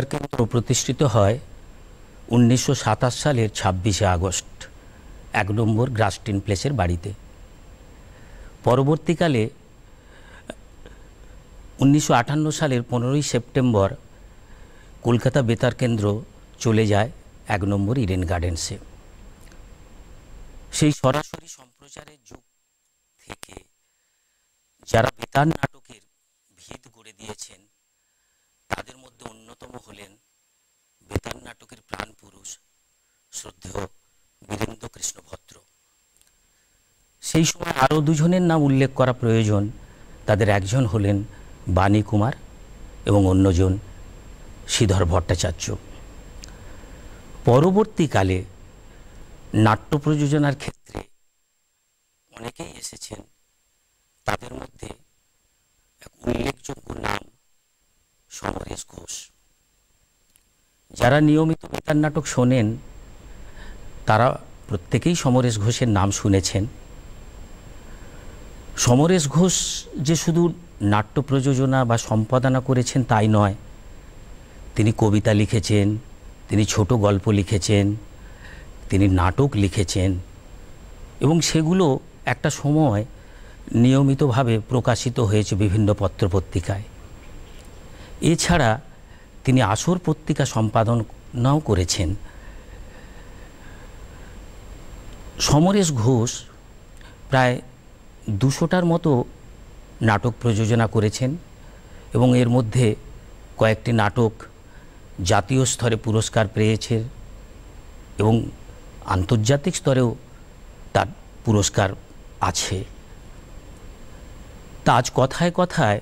শিক্ষার কেন্দ্র প্রতিষ্ঠিত হয় উনিশশো সালের ছাব্বিশে আগস্ট এক নম্বর গ্রাস্টিন প্লেসের বাড়িতে পরবর্তীকালে উনিশশো সালের পনেরোই সেপ্টেম্বর কলকাতা বেতার কেন্দ্র চলে যায় এক নম্বর ইডেন গার্ডেন্সে সেই সরাসরি সম্প্রচারের যুগ থেকে যারা বেতার নাটকের ভিত গড়ে দিয়েছেন তাদের মধ্যে অন্যতম হলেন বেতাল নাটকের প্রাণ পুরুষ শ্রদ্ধেয় বীরেন্দ্র কৃষ্ণ ভদ্র সেই সময় আরও দুজনের নাম উল্লেখ করা প্রয়োজন তাদের একজন হলেন বাণী কুমার এবং অন্যজন শ্রীধর ভট্টাচার্য পরবর্তীকালে নাট্য প্রযোজনার ক্ষেত্রে অনেকেই এসেছেন তাদের মধ্যে এক উল্লেখযোগ্য নাম সমরেশ ঘোষ যারা নিয়মিত বেতার নাটক শোনেন তারা প্রত্যেকেই সমরেশ ঘোষের নাম শুনেছেন সমরেশ ঘোষ যে শুধু নাট্য প্রযোজনা বা সম্পাদনা করেছেন তাই নয় তিনি কবিতা লিখেছেন তিনি ছোট গল্প লিখেছেন তিনি নাটক লিখেছেন এবং সেগুলো একটা সময় নিয়মিতভাবে প্রকাশিত হয়েছে বিভিন্ন পত্রপত্রিকায় এছাড়া তিনি আসর পত্রিকা সম্পাদনাও করেছেন সমরেশ ঘোষ প্রায় দুশোটার মতো নাটক প্রযোজনা করেছেন এবং এর মধ্যে কয়েকটি নাটক জাতীয় স্তরে পুরস্কার পেয়েছে এবং আন্তর্জাতিক স্তরেও তার পুরস্কার আছে তা আজ কথায় কথায়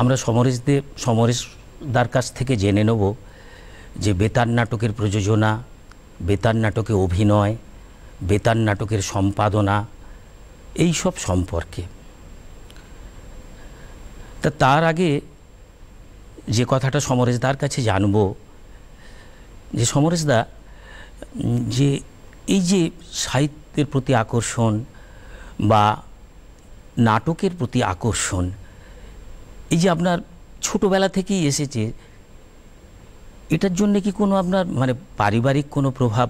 আমরা সমরেশদের সমরেশদার কাছ থেকে জেনে নেব যে বেতার নাটকের প্রযোজনা বেতার নাটকে অভিনয় বেতার নাটকের সম্পাদনা এই সব সম্পর্কে তা তার আগে যে কথাটা সমরেশদার কাছে জানব যে সমরেশদা যে এই যে সাহিত্যের প্রতি আকর্ষণ বা নাটকের প্রতি আকর্ষণ এই যে আপনার ছোটোবেলা থেকেই এসেছে এটার জন্য কি কোনো আপনার মানে পারিবারিক কোনো প্রভাব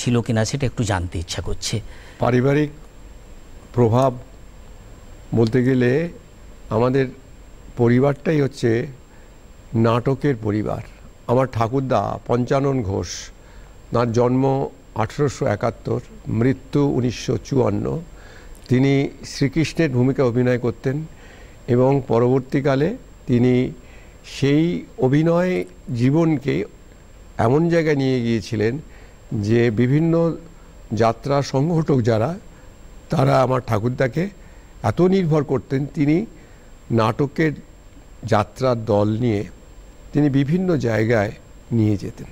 ছিল কি না সেটা একটু জানতে ইচ্ছা করছে পারিবারিক প্রভাব বলতে গেলে আমাদের পরিবারটাই হচ্ছে নাটকের পরিবার আমার ঠাকুরদা পঞ্চানন ঘোষ তাঁর জন্ম আঠেরোশো একাত্তর মৃত্যু উনিশশো চুয়ান্ন তিনি শ্রীকৃষ্ণের ভূমিকা অভিনয় করতেন এবং পরবর্তীকালে তিনি সেই অভিনয় জীবনকে এমন জায়গায় নিয়ে গিয়েছিলেন যে বিভিন্ন যাত্রা সংগঠক যারা তারা আমার ঠাকুরদাকে এত নির্ভর করতেন তিনি নাটকের যাত্রার দল নিয়ে তিনি বিভিন্ন জায়গায় নিয়ে যেতেন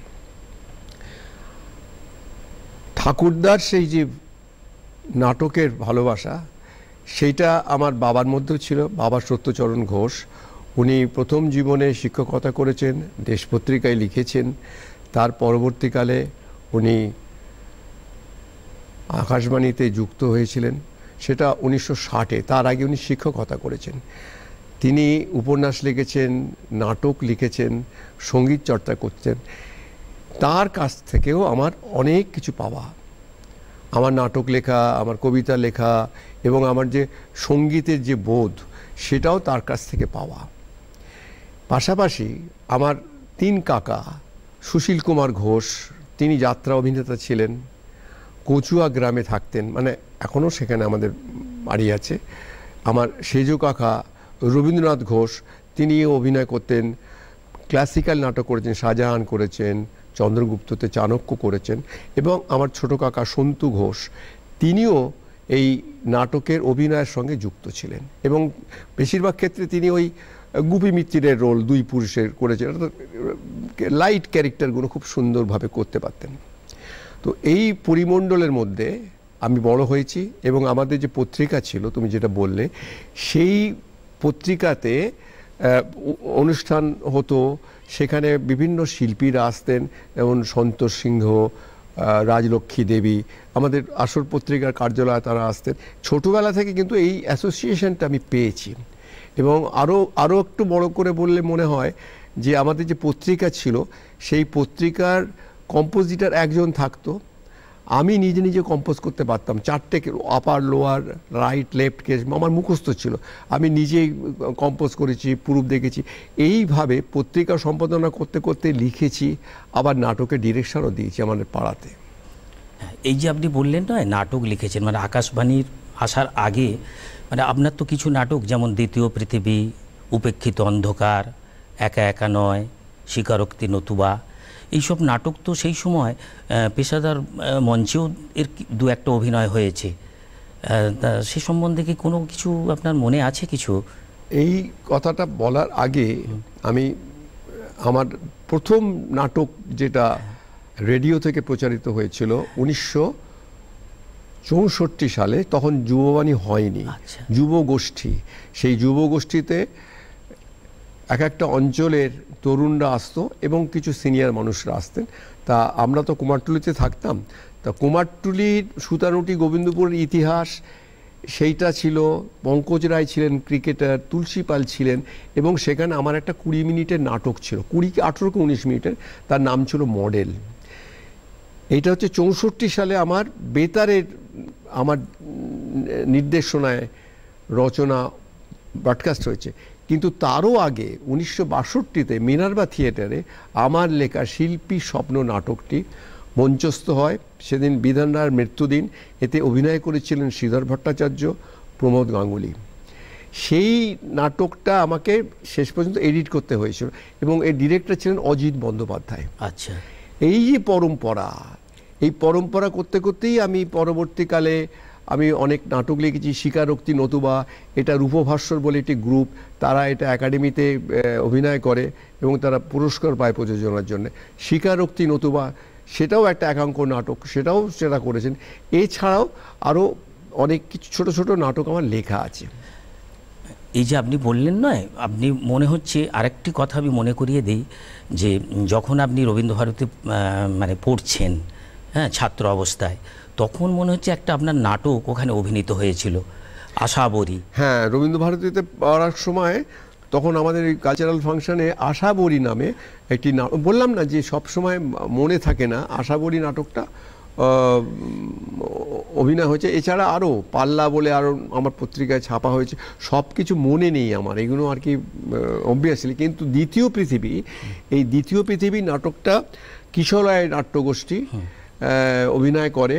ঠাকুরদার সেই যে নাটকের ভালোবাসা সেইটা আমার বাবার মধ্যেও ছিল বাবা সত্যচরণ ঘোষ উনি প্রথম জীবনে শিক্ষকতা করেছেন দেশ পত্রিকায় লিখেছেন তার পরবর্তীকালে উনি আকাশবাণীতে যুক্ত হয়েছিলেন সেটা উনিশশো ষাটে তার আগে উনি শিক্ষকতা করেছেন তিনি উপন্যাস লিখেছেন নাটক লিখেছেন সঙ্গীত চর্চা করতেন তার কাছ থেকেও আমার অনেক কিছু পাওয়া আমার নাটক লেখা আমার কবিতা লেখা এবং আমার যে সঙ্গীতের যে বোধ সেটাও তার কাছ থেকে পাওয়া পাশাপাশি আমার তিন কাকা সুশীল কুমার ঘোষ তিনি যাত্রা অভিনেতা ছিলেন কচুয়া গ্রামে থাকতেন মানে এখনও সেখানে আমাদের বাড়ি আছে আমার সেজু কাকা রবীন্দ্রনাথ ঘোষ তিনি অভিনয় করতেন ক্লাসিক্যাল নাটক করেছেন শাহজাহান করেছেন চন্দ্রগুপ্ততে চাণক্য করেছেন এবং আমার ছোট কাকা সন্তু ঘোষ তিনিও এই নাটকের অভিনয়ের সঙ্গে যুক্ত ছিলেন এবং বেশিরভাগ ক্ষেত্রে তিনি ওই গুপি মিত্রের রোল দুই পুরুষের করেছেন লাইট ক্যারেক্টারগুলো খুব সুন্দরভাবে করতে পারতেন তো এই পরিমণ্ডলের মধ্যে আমি বড় হয়েছি এবং আমাদের যে পত্রিকা ছিল তুমি যেটা বললে সেই পত্রিকাতে অনুষ্ঠান হতো সেখানে বিভিন্ন শিল্পীরা আসতেন যেমন সন্তোষ সিংহ রাজলক্ষ্মী দেবী আমাদের আসর পত্রিকার কার্যালয়ে তারা আসতেন ছোটোবেলা থেকে কিন্তু এই অ্যাসোসিয়েশনটা আমি পেয়েছি এবং আরও আরও একটু বড় করে বললে মনে হয় যে আমাদের যে পত্রিকা ছিল সেই পত্রিকার কম্পোজিটার একজন থাকতো আমি নিজে নিজে কম্পোজ করতে পারতাম চারটে upper lower right left case আমার মুখস্থ ছিল আমি নিজেই কম্পোজ করেছি প্রুফ দেখেছি এইভাবে পত্রিকা সম্পাদনা করতে করতে লিখেছি আবার নাটকের ডিরেকশনও দিয়েছি আমাদের পাড়াতে হ্যাঁ, এই যে আপনি বললেন নয় নাটক লিখেছেন মানে আকাশবাণীর আসার আগে মানে আপনার তো কিছু নাটক যেমন দ্বিতীয় পৃথিবী উপেক্ষিত অন্ধকার একা একা নয় স্বীকারোক্তি নতুবা এইসব নাটক তো সেই সময় পেশাদার মঞ্চেও এর দু একটা অভিনয় হয়েছে সে সম্বন্ধে কি কোনো কিছু আপনার মনে আছে কিছু এই কথাটা বলার আগে আমি আমার প্রথম নাটক যেটা রেডিও থেকে প্রচারিত হয়েছিল উনিশশো চৌষট্টি সালে তখন যুববাণী হয়নি আচ্ছা। যুবগোষ্ঠী সেই যুবগোষ্ঠীতে এক একটা অঞ্চলের তরুণরা আসতো এবং কিছু সিনিয়র মানুষরা আসতেন তা আমরা তো কুমারটুলিতে থাকতাম তা কুমারটুলির সুতানুটি গোবিন্দপুরের ইতিহাস সেইটা ছিল পঙ্কজ রায় ছিলেন ক্রিকেটার তুলসী পাল ছিলেন এবং সেখানে আমার একটা কুড়ি মিনিটের নাটক ছিল কুড়ি আঠেরো কি উনিশ মিনিটের তার নাম ছিল মডেল এটা হচ্ছে চৌষট্টি সালে আমার বেতারের আমার নির্দেশনায় রচনা ব্রডকাস্ট হয়েছে কিন্তু তারও আগে উনিশশো বাষট্টিতে মিনারবা থিয়েটারে আমার লেখা শিল্পী স্বপ্ন নাটকটি মঞ্চস্থ হয় সেদিন বিধান রায়ের মৃত্যুদিন এতে অভিনয় করেছিলেন শ্রীধর ভট্টাচার্য প্রমোদ গাঙ্গুলি সেই নাটকটা আমাকে শেষ পর্যন্ত এডিট করতে হয়েছিল এবং এর ডিরেক্টর ছিলেন অজিত বন্দ্যোপাধ্যায় আচ্ছা এই যে পরম্পরা এই পরম্পরা করতে করতেই আমি পরবর্তীকালে আমি অনেক নাটক লিখেছি স্বীকারোক্তি নতুবা এটা রূপভাষ্যর বলে একটি গ্রুপ তারা এটা একাডেমিতে অভিনয় করে এবং তারা পুরস্কার পায় প্রযোজনার জন্য স্বীকারোক্তি নতুবা সেটাও একটা একাঙ্ক নাটক সেটাও সেটা করেছেন এছাড়াও আরও অনেক কিছু ছোটো ছোটো নাটক আমার লেখা আছে এই যে আপনি বললেন নয় আপনি মনে হচ্ছে আরেকটি কথা আমি মনে করিয়ে দিই যে যখন আপনি রবীন্দ্রভারতী মানে পড়ছেন হ্যাঁ ছাত্র অবস্থায় তখন মনে হচ্ছে একটা আপনার নাটক ওখানে অভিনীত হয়েছিল আশাবরী হ্যাঁ রবীন্দ্রভারতীতে পড়ার সময় তখন আমাদের এই কালচারাল ফাংশনে আশাবরী নামে একটি বললাম না যে সব সময় মনে থাকে না আশাবরী নাটকটা অভিনয় হয়েছে এছাড়া আরও পাল্লা বলে আরও আমার পত্রিকায় ছাপা হয়েছে সব কিছু মনে নেই আমার এগুলো আর কি অবভিয়াসলি কিন্তু দ্বিতীয় পৃথিবী এই দ্বিতীয় পৃথিবী নাটকটা কিশোরায় নাট্যগোষ্ঠী অভিনয় করে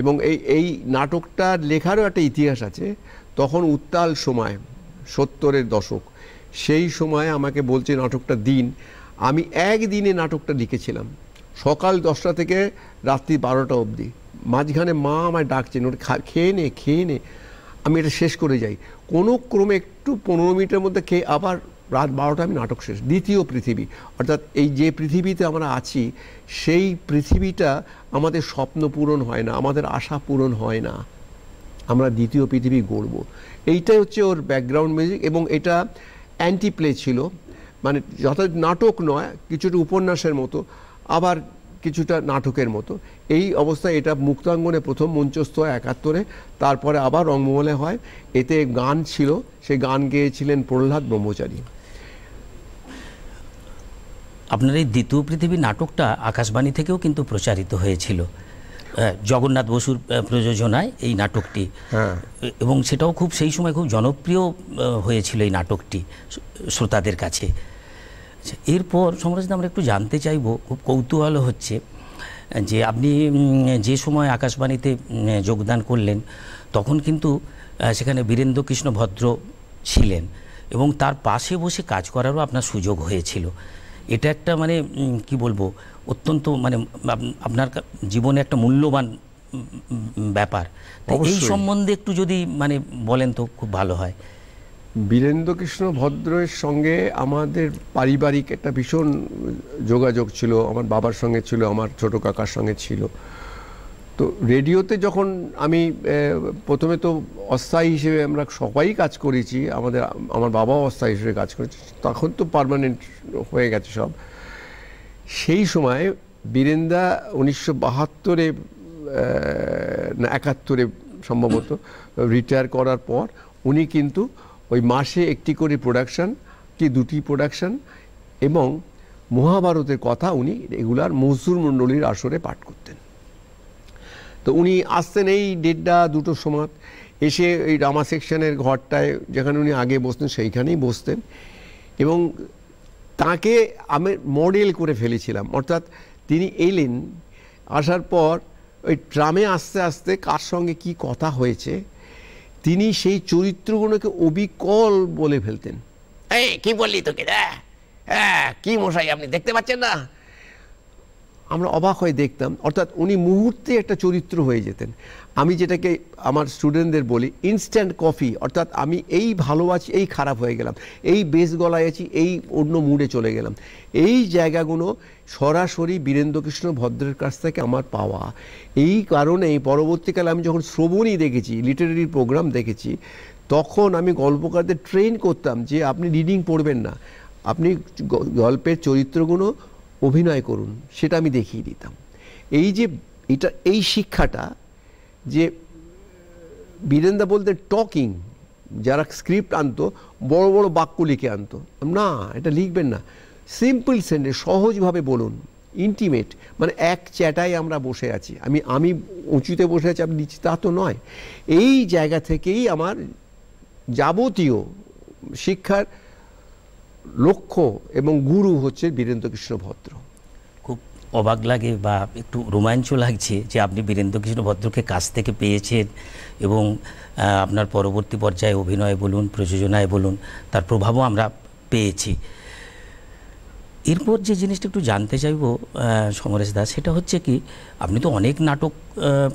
এবং এই এই নাটকটা লেখারও একটা ইতিহাস আছে তখন উত্তাল সময় সত্তরের দশক সেই সময় আমাকে বলছে নাটকটা দিন আমি একদিনে নাটকটা লিখেছিলাম সকাল দশটা থেকে রাত্রি বারোটা অবধি মাঝখানে মা আমায় ডাকছেন ওটা খেয়ে নে খেয়ে নে আমি এটা শেষ করে যাই কোনো ক্রমে একটু পনেরো মিনিটের মধ্যে খেয়ে আবার রাত বারোটা আমি নাটক শেষ দ্বিতীয় পৃথিবী অর্থাৎ এই যে পৃথিবীতে আমরা আছি সেই পৃথিবীটা আমাদের স্বপ্ন পূরণ হয় না আমাদের আশা পূরণ হয় না আমরা দ্বিতীয় পৃথিবী গড়ব এইটাই হচ্ছে ওর ব্যাকগ্রাউন্ড মিউজিক এবং এটা অ্যান্টি প্লে ছিল মানে যত নাটক নয় কিছুটা উপন্যাসের মতো আবার কিছুটা নাটকের মতো এই অবস্থায় এটা মুক্তাঙ্গনে প্রথম মঞ্চস্থ হয় একাত্তরে তারপরে আবার রংমহলে হয় এতে গান ছিল সেই গান গেয়েছিলেন প্রহ্লাদ ব্রহ্মচারী আপনার এই দ্বিতীয় পৃথিবী নাটকটা আকাশবাণী থেকেও কিন্তু প্রচারিত হয়েছিল জগন্নাথ বসুর প্রযোজনায় এই নাটকটি হ্যাঁ। এবং সেটাও খুব সেই সময় খুব জনপ্রিয় হয়েছিল এই নাটকটি শ্রোতাদের কাছে আচ্ছা, এরপর সমরাজদা আমরা একটু জানতে চাইব খুব কৌতূহল হচ্ছে যে আপনি যে সময় আকাশবাণীতে যোগদান করলেন তখন কিন্তু সেখানে বীরেন্দ্র কৃষ্ণ ভদ্র ছিলেন এবং তার পাশে বসে কাজ করারও আপনার সুযোগ হয়েছিল এটা একটা মানে কি বলবো অত্যন্ত মানে আপনার জীবনে একটা মূল্যবান ব্যাপার এই সম্বন্ধে একটু যদি মানে বলেন তো খুব ভালো হয় বীরেন্দ্রকৃষ্ণ ভদ্রের সঙ্গে আমাদের পারিবারিক একটা ভীষণ যোগাযোগ ছিল আমার বাবার সঙ্গে ছিল আমার ছোট কাকার সঙ্গে ছিল তো রেডিওতে যখন আমি প্রথমে তো অস্থায়ী হিসেবে আমরা সবাই কাজ করেছি আমাদের আমার বাবাও অস্থায়ী হিসেবে কাজ করেছে তখন তো পারমানেন্ট হয়ে গেছে সব সেই সময় বীরেন্দা উনিশশো বাহাত্তরে না একাত্তরে সম্ভবত রিটায়ার করার পর উনি কিন্তু ওই মাসে একটি করে প্রোডাকশান কি দুটি প্রোডাকশান এবং মহাভারতের কথা উনি রেগুলার মজদুর মণ্ডলীর আসরে পাঠ করতেন তো উনি আসতেন এই দেড়টা দুটোর সময় এসে এই রামা সেকশনের ঘরটায় যেখানে উনি আগে বসতেন সেইখানেই বসতেন এবং তাকে আমি মডেল করে ফেলেছিলাম অর্থাৎ তিনি এলেন আসার পর ওই ট্রামে আস্তে আস্তে কার সঙ্গে কি কথা হয়েছে তিনি সেই চরিত্রগুলোকে অবিকল বলে ফেলতেন এই কি বললি তোকে হ্যাঁ, হ্যাঁ কি মশাই আপনি দেখতে পাচ্ছেন না আমরা অবাক হয়ে দেখতাম অর্থাৎ উনি মুহূর্তে একটা চরিত্র হয়ে যেতেন আমি যেটাকে আমার স্টুডেন্টদের বলি ইনস্ট্যান্ট কফি অর্থাৎ আমি এই ভালো আছি এই খারাপ হয়ে গেলাম এই বেশ গলায় আছি এই অন্য মুডে চলে গেলাম এই জায়গাগুলো সরাসরি বীরেন্দ্রকৃষ্ণ ভদ্রের কাছ থেকে আমার পাওয়া এই কারণেই পরবর্তীকালে আমি যখন শ্রবণই দেখেছি লিটারেরি প্রোগ্রাম দেখেছি তখন আমি গল্পকারদের ট্রেন করতাম যে আপনি রিডিং পড়বেন না আপনি গল্পের চরিত্রগুলো অভিনয় করুন সেটা আমি দেখিয়ে দিতাম এই যে এটা এই শিক্ষাটা যে বীরেন্দা বলতে টকিং যারা স্ক্রিপ্ট আনতো বড় বড় বাক্য লিখে আনতো না এটা লিখবেন না সিম্পল সেন্টে সহজভাবে বলুন ইন্টিমেট মানে এক চ্যাটায় আমরা বসে আছি আমি আমি উঁচুতে বসে আছি আমি নিচে তা তো নয় এই জায়গা থেকেই আমার যাবতীয় শিক্ষার লক্ষ্য এবং গুরু হচ্ছে বীরেন্দ্র কৃষ্ণ ভদ্র খুব অবাক লাগে বা একটু রোমাঞ্চ লাগছে যে আপনি বীরেন্দ্র কৃষ্ণ ভদ্রকে কাছ থেকে পেয়েছেন এবং আপনার পরবর্তী পর্যায়ে অভিনয় বলুন প্রযোজনায় বলুন তার প্রভাবও আমরা পেয়েছি এরপর যে জিনিসটা একটু জানতে চাইব সমরেশ দাস সেটা হচ্ছে কি আপনি তো অনেক নাটক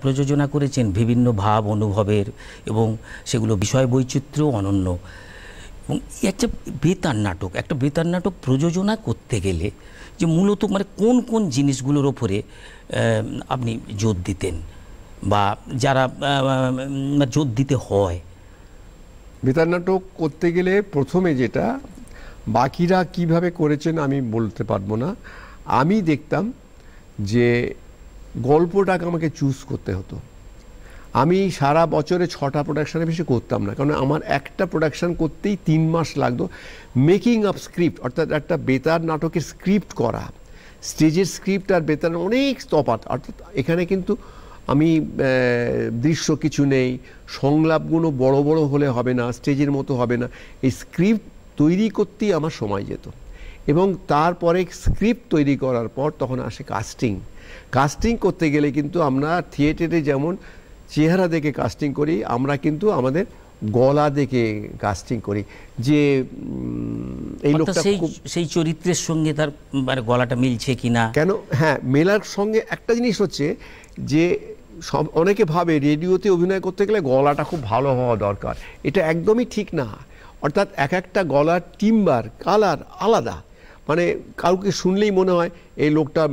প্রযোজনা করেছেন বিভিন্ন ভাব অনুভবের এবং সেগুলো বিষয় বৈচিত্র্য অনন্য এবং একটা বেতার নাটক একটা বেতার নাটক প্রযোজনা করতে গেলে যে মূলত মানে কোন কোন জিনিসগুলোর ওপরে আপনি জোর দিতেন বা যারা জোর দিতে হয় বেতার নাটক করতে গেলে প্রথমে যেটা বাকিরা কিভাবে করেছেন আমি বলতে পারবো না আমি দেখতাম যে গল্পটাকে আমাকে চুজ করতে হতো আমি সারা বছরে ছটা প্রোডাকশানের বেশি করতাম না কারণ আমার একটা প্রোডাকশান করতেই তিন মাস লাগতো মেকিং আপ স্ক্রিপ্ট অর্থাৎ একটা বেতার নাটকের স্ক্রিপ্ট করা স্টেজের স্ক্রিপ্ট আর বেতার অনেক তফাত অর্থাৎ এখানে কিন্তু আমি দৃশ্য কিছু নেই সংলাপগুলো বড় বড় হলে হবে না স্টেজের মতো হবে না এই স্ক্রিপ্ট তৈরি করতেই আমার সময় যেত এবং তারপরে স্ক্রিপ্ট তৈরি করার পর তখন আসে কাস্টিং কাস্টিং করতে গেলে কিন্তু আমরা থিয়েটারে যেমন চেহারা দেখে কাস্টিং করি আমরা কিন্তু আমাদের গলা দেখে কাস্টিং করি যে এই লোকটা সেই চরিত্রের সঙ্গে তার মানে গলাটা মিলছে কিনা কেন হ্যাঁ মেলার সঙ্গে একটা জিনিস হচ্ছে যে সব অনেকে ভাবে রেডিওতে অভিনয় করতে গেলে গলাটা খুব ভালো হওয়া দরকার এটা একদমই ঠিক না অর্থাৎ এক একটা গলার টিম্বার কালার আলাদা মানে কাউকে শুনলেই মনে হয় এই লোকটা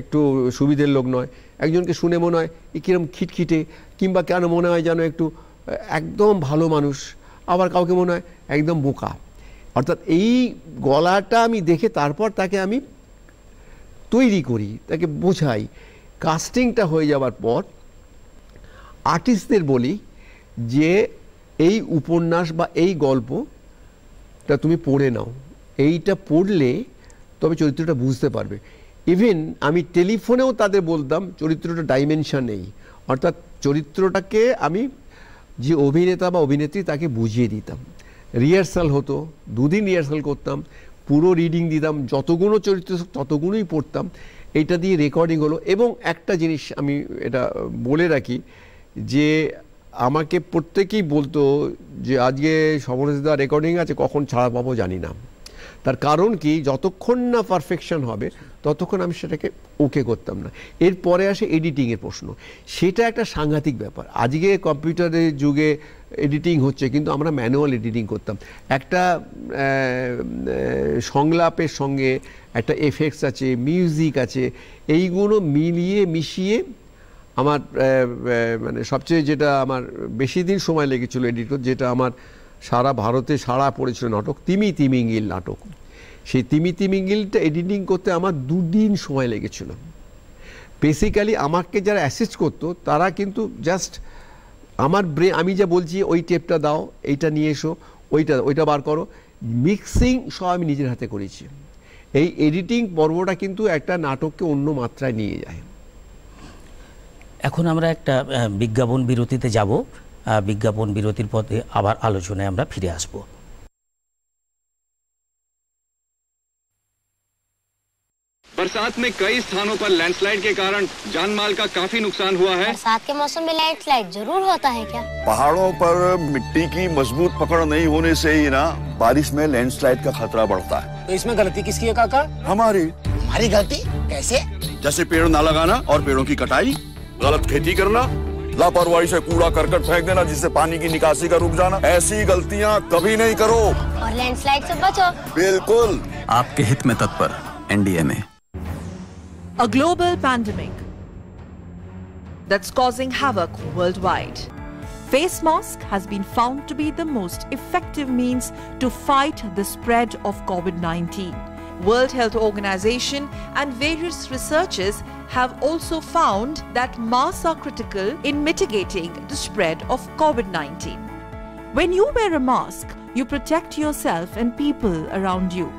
একটু সুবিধের লোক নয় একজনকে শুনে মনে হয় কীরকম খিটখিটে কিংবা কেন মনে হয় যেন একটু একদম ভালো মানুষ আবার কাউকে মনে হয় একদম বোকা অর্থাৎ এই গলাটা আমি দেখে তারপর তাকে আমি তৈরি করি তাকে বোঝাই কাস্টিংটা হয়ে যাওয়ার পর আর্টিস্টদের বলি যে এই উপন্যাস বা এই গল্পটা তুমি পড়ে নাও এইটা পড়লে তবে চরিত্রটা বুঝতে পারবে ইভেন আমি টেলিফোনেও তাদের বলতাম চরিত্রটা ডাইমেনশন নেই অর্থাৎ চরিত্রটাকে আমি যে অভিনেতা বা অভিনেত্রী তাকে বুঝিয়ে দিতাম রিহার্সাল হতো দুদিন রিহার্সাল করতাম পুরো রিডিং দিতাম যতগুলো চরিত্র ততগুলোই পড়তাম এটা দিয়ে রেকর্ডিং হলো এবং একটা জিনিস আমি এটা বলে রাখি যে আমাকে প্রত্যেকেই বলতো যে আজকে সমরেশদা রেকর্ডিং আছে কখন ছাড়া পাবো জানি না তার কারণ কি যতক্ষণ না পারফেকশন হবে ততক্ষণ আমি সেটাকে ওকে করতাম না এরপরে আসে এডিটিংয়ের প্রশ্ন সেটা একটা সাংঘাতিক ব্যাপার আজকে কম্পিউটারের যুগে এডিটিং হচ্ছে কিন্তু আমরা ম্যানুয়াল এডিটিং করতাম একটা সংলাপের সঙ্গে একটা এফেক্টস আছে মিউজিক আছে এইগুলো মিলিয়ে মিশিয়ে আমার মানে সবচেয়ে যেটা আমার বেশি দিন সময় লেগেছিল এডিট করতে যেটা আমার সারা ভারতে সারা পড়েছিল নাটক তিমি তিমিঙ্গিল নাটক সেই তিমি তিমি গিলটা এডিটিং করতে আমার দুদিন সময় লেগেছিল বেসিক্যালি আমাকে যারা অ্যাসিস্ট করতো তারা কিন্তু জাস্ট আমার ব্রে আমি যা বলছি ওই টেপটা দাও এইটা নিয়ে এসো ওইটা ওইটা বার করো মিক্সিং সব আমি নিজের হাতে করেছি এই এডিটিং পর্বটা কিন্তু একটা নাটককে অন্য মাত্রায় নিয়ে যায় এখন আমরা একটা বিজ্ঞাপন বিরতিতে যাব বিজ্ঞাপন বিরতির পথে আবার আলোচনায় আমরা ফিরে আসবো बरसात में कई स्थानों पर लैंडस्लाइड के कारण जान माल का काफी नुकसान हुआ है बरसात के मौसम में लैंडस्लाइड जरूर होता है क्या पहाड़ों पर मिट्टी की मजबूत पकड़ नहीं होने से ही ना बारिश में लैंडस्लाइड का खतरा बढ़ता है तो इसमें गलती किसकी है काका हमारी हमारी गलती कैसे जैसे पेड़ ना लगाना और पेड़ों की कटाई गलत खेती करना लापरवाही से कूड़ा करकट फेंक देना जिससे पानी की निकासी का रुक जाना ऐसी गलतियाँ कभी नहीं करो और लैंडस्लाइड से बचो बिल्कुल आपके हित में तत्पर एनडीए में a global pandemic that's causing havoc worldwide. Face mask has been found to be the most effective means to fight the spread of COVID-19. World Health Organization and various researchers have also found that masks are critical in mitigating the spread of COVID-19. When you wear a mask, you protect yourself and people around you.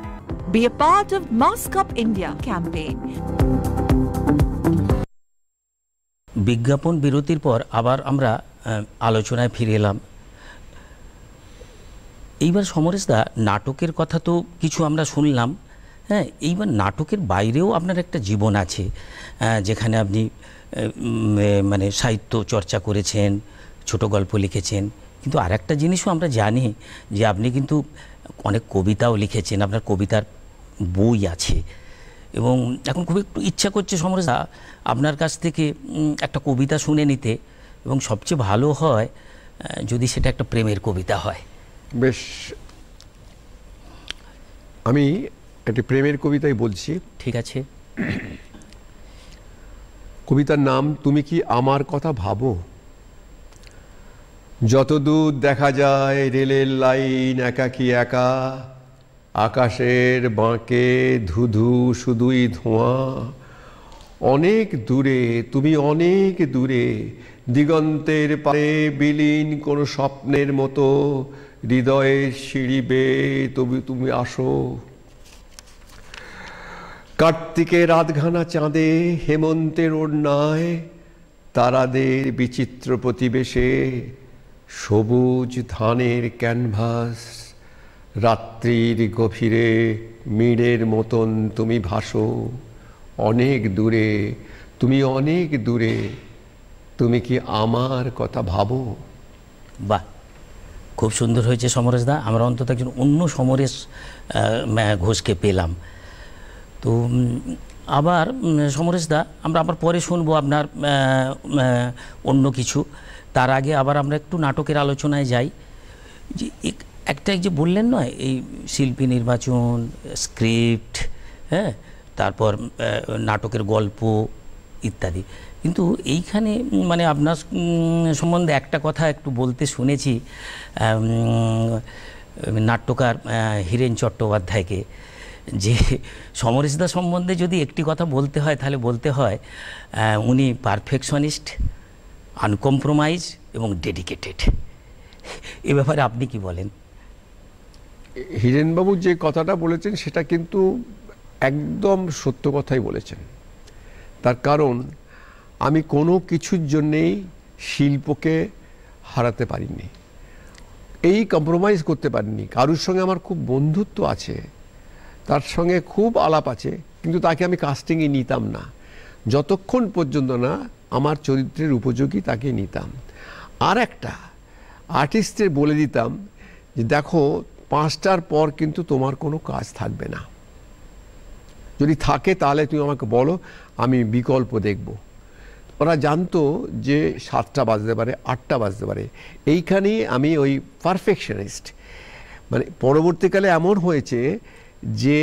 Be a part of Mask Up India campaign. বিজ্ঞাপন বিরতির পর আবার আমরা আলোচনায় ফিরে এলাম এইবার সমরেশদা নাটকের কথা তো কিছু আমরা শুনলাম হ্যাঁ এইবার নাটকের বাইরেও আপনার একটা জীবন আছে যেখানে আপনি মানে সাহিত্য চর্চা করেছেন ছোট গল্প লিখেছেন কিন্তু আরেকটা জিনিসও আমরা জানি যে আপনি কিন্তু অনেক কবিতাও লিখেছেন আপনার কবিতার বই আছে এবং এখন খুব একটু ইচ্ছা করছে সমরেশা আপনার কাছ থেকে একটা কবিতা শুনে নিতে এবং সবচেয়ে ভালো হয় যদি সেটা একটা প্রেমের কবিতা হয় বেশ আমি একটি প্রেমের কবিতাই বলছি ঠিক আছে কবিতার নাম তুমি কি আমার কথা ভাবো যত দূর দেখা যায় রেলের লাইন একাকি একা আকাশের বাঁকে ধুধু শুধুই ধোঁয়া অনেক দূরে তুমি অনেক দূরে দিগন্তের পারে বিলীন কোনো স্বপ্নের মতো হৃদয়ের সিঁড়ি বেয়ে তবু তুমি আসো কার্তিকের রাতঘানা চাঁদে হেমন্তের ওড়নায় তারাদের বিচিত্র প্রতিবেশে সবুজ ধানের ক্যানভাস রাত্রির গভীরে মিড়ের মতন তুমি ভাসো অনেক দূরে তুমি অনেক দূরে তুমি কি আমার কথা ভাবো বাহ খুব সুন্দর হয়েছে সমরেশ দা আমরা অন্তত একজন অন্য সমরেশ ঘোষকে পেলাম তো আবার সমরেশ দা আমরা আবার পরে শুনবো আপনার অন্য কিছু তার আগে আবার আমরা একটু নাটকের আলোচনায় যাই যে একটা যে বললেন নয় এই শিল্পী নির্বাচন স্ক্রিপ্ট হ্যাঁ তারপর নাটকের গল্প ইত্যাদি কিন্তু এইখানে মানে আপনার সম্বন্ধে একটা কথা একটু বলতে শুনেছি নাট্যকার হীরেন চট্টোপাধ্যায়কে যে সমরেশদা সম্বন্ধে যদি একটি কথা বলতে হয় তাহলে বলতে হয় উনি পারফেকশনিস্ট আনকম্প্রোমাইজ এবং ডেডিকেটেড এ ব্যাপারে আপনি কি বলেন হিরেনবাবু যে কথাটা বলেছেন সেটা কিন্তু একদম সত্য কথাই বলেছেন তার কারণ আমি কোনো কিছুর জন্যেই শিল্পকে হারাতে পারিনি এই কম্প্রোমাইজ করতে পারিনি কারুর সঙ্গে আমার খুব বন্ধুত্ব আছে তার সঙ্গে খুব আলাপ আছে কিন্তু তাকে আমি কাস্টিংয়ে নিতাম না যতক্ষণ পর্যন্ত না আমার চরিত্রের উপযোগী তাকে নিতাম আর একটা আর্টিস্টে বলে দিতাম যে দেখো পাঁচটার পর কিন্তু তোমার কোনো কাজ থাকবে না যদি থাকে তাহলে তুমি আমাকে বলো আমি বিকল্প দেখব ওরা জানতো যে সাতটা বাজতে পারে আটটা বাজতে পারে এইখানেই আমি ওই পারফেকশনিস্ট মানে পরবর্তীকালে এমন হয়েছে যে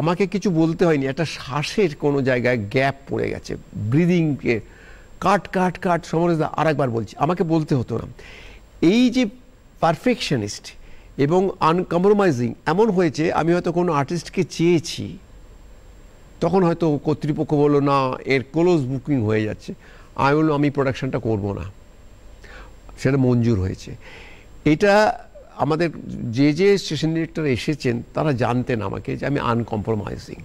আমাকে কিছু বলতে হয়নি একটা শ্বাসের কোনো জায়গায় গ্যাপ পড়ে গেছে ব্রিদিংকে কাট কাট কাট সমরেশদা আরেকবার বলছি আমাকে বলতে হতো না এই যে পারফেকশনিস্ট এবং আনকম্প্রোমাইজিং এমন হয়েছে আমি হয়তো কোনো আর্টিস্টকে চেয়েছি তখন হয়তো কর্তৃপক্ষ বললো না এর ক্লোজ বুকিং হয়ে যাচ্ছে আমি বললো আমি প্রোডাকশানটা করব না সেটা মঞ্জুর হয়েছে এটা আমাদের যে যে স্টেশন ডিরেক্টর এসেছেন তারা জানতেন আমাকে যে আমি আনকম্প্রোমাইজিং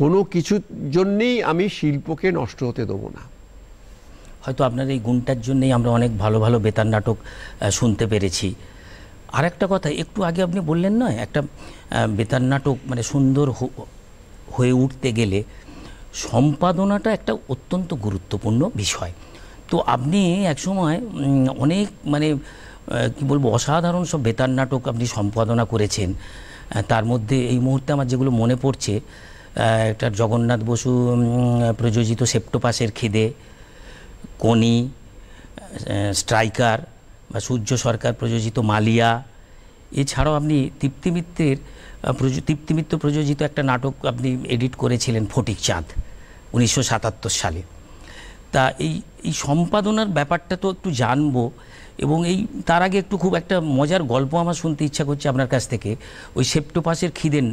কোনো কিছুর জন্যেই আমি শিল্পকে নষ্ট হতে দেবো না হয়তো আপনার এই গুণটার জন্যেই আমরা অনেক ভালো ভালো বেতার নাটক শুনতে পেরেছি আর একটা কথা একটু আগে আপনি বললেন নয় একটা বেতার নাটক মানে সুন্দর হয়ে উঠতে গেলে সম্পাদনাটা একটা অত্যন্ত গুরুত্বপূর্ণ বিষয় তো আপনি একসময় অনেক মানে কি বলবো অসাধারণ সব বেতার নাটক আপনি সম্পাদনা করেছেন তার মধ্যে এই মুহূর্তে আমার যেগুলো মনে পড়ছে একটা জগন্নাথ বসু প্রযোজিত সেপ্টোপাসের খিদে কোনি স্ট্রাইকার বা সূর্য সরকার প্রযোজিত মালিয়া এছাড়াও আপনি তৃপ্তিমিত্রের তৃপ্তিমিত্র প্রযোজিত একটা নাটক আপনি এডিট করেছিলেন ফটিক চাঁদ উনিশশো সালে তা এই এই সম্পাদনার ব্যাপারটা তো একটু জানবো এবং এই তার আগে একটু খুব একটা মজার গল্প আমার শুনতে ইচ্ছা করছে আপনার কাছ থেকে ওই সেপ্টোপাসের খিদেন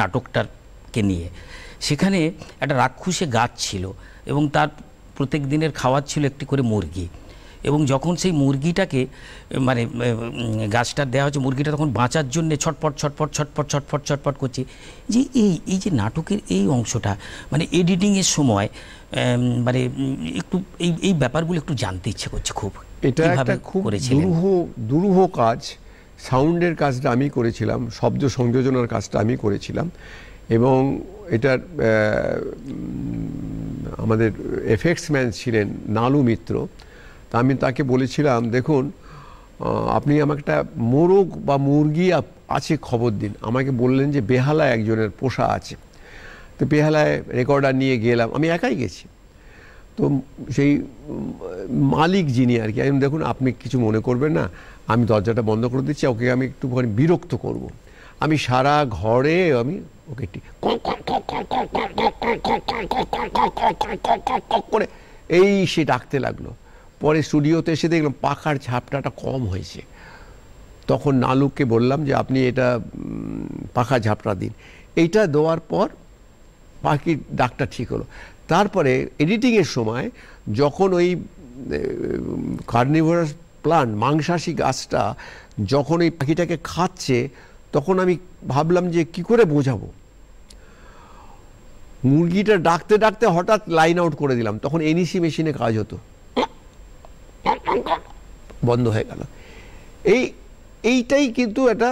নাটকটারকে নিয়ে সেখানে একটা রাক্ষুসে গাছ ছিল এবং তার প্রত্যেক দিনের খাওয়ার ছিল একটি করে মুরগি এবং যখন সেই মুরগিটাকে মানে গাছটা দেওয়া হচ্ছে মুরগিটা তখন বাঁচার জন্য ছটপট ছটপট ছটপট ছটপট ছটপট করছে যে এই এই যে নাটকের এই অংশটা মানে এডিটিংয়ের সময় মানে একটু এই এই ব্যাপারগুলো একটু জানতে ইচ্ছে করছে খুব এটা একটা খুব দুরূহ দুরূহ কাজ সাউন্ডের কাজটা আমি করেছিলাম শব্দ সংযোজনার কাজটা আমি করেছিলাম এবং এটার আমাদের এফেক্টস ম্যান ছিলেন নালু মিত্র তা আমি তাকে বলেছিলাম দেখুন আপনি আমাকে একটা মোরগ বা মুরগি আছে খবর দিন আমাকে বললেন যে বেহালা একজনের পোষা আছে তো বেহালায় রেকর্ডার নিয়ে গেলাম আমি একাই গেছি তো সেই মালিক যিনি আর কি আমি দেখুন আপনি কিছু মনে করবেন না আমি দরজাটা বন্ধ করে দিচ্ছি ওকে আমি একটুখানি বিরক্ত করব। আমি সারা ঘরে আমি ওকেটি করে এই সে ডাকতে লাগলো পরে স্টুডিওতে এসে দেখলাম পাখার ঝাপটাটা কম হয়েছে তখন নালুককে বললাম যে আপনি এটা পাখা ঝাপটা দিন এইটা দেওয়ার পর পাখির ডাকটা ঠিক হলো তারপরে এডিটিংয়ের সময় যখন ওই কার্নিভোরাস প্লান্ট মাংসাশী গাছটা যখন ওই পাখিটাকে খাচ্ছে তখন আমি ভাবলাম যে কি করে বোঝাবো মুরগিটা ডাকতে ডাকতে হঠাৎ লাইন আউট করে দিলাম তখন এনিসি মেশিনে কাজ হতো বন্ধ হয়ে গেল এই এইটাই কিন্তু এটা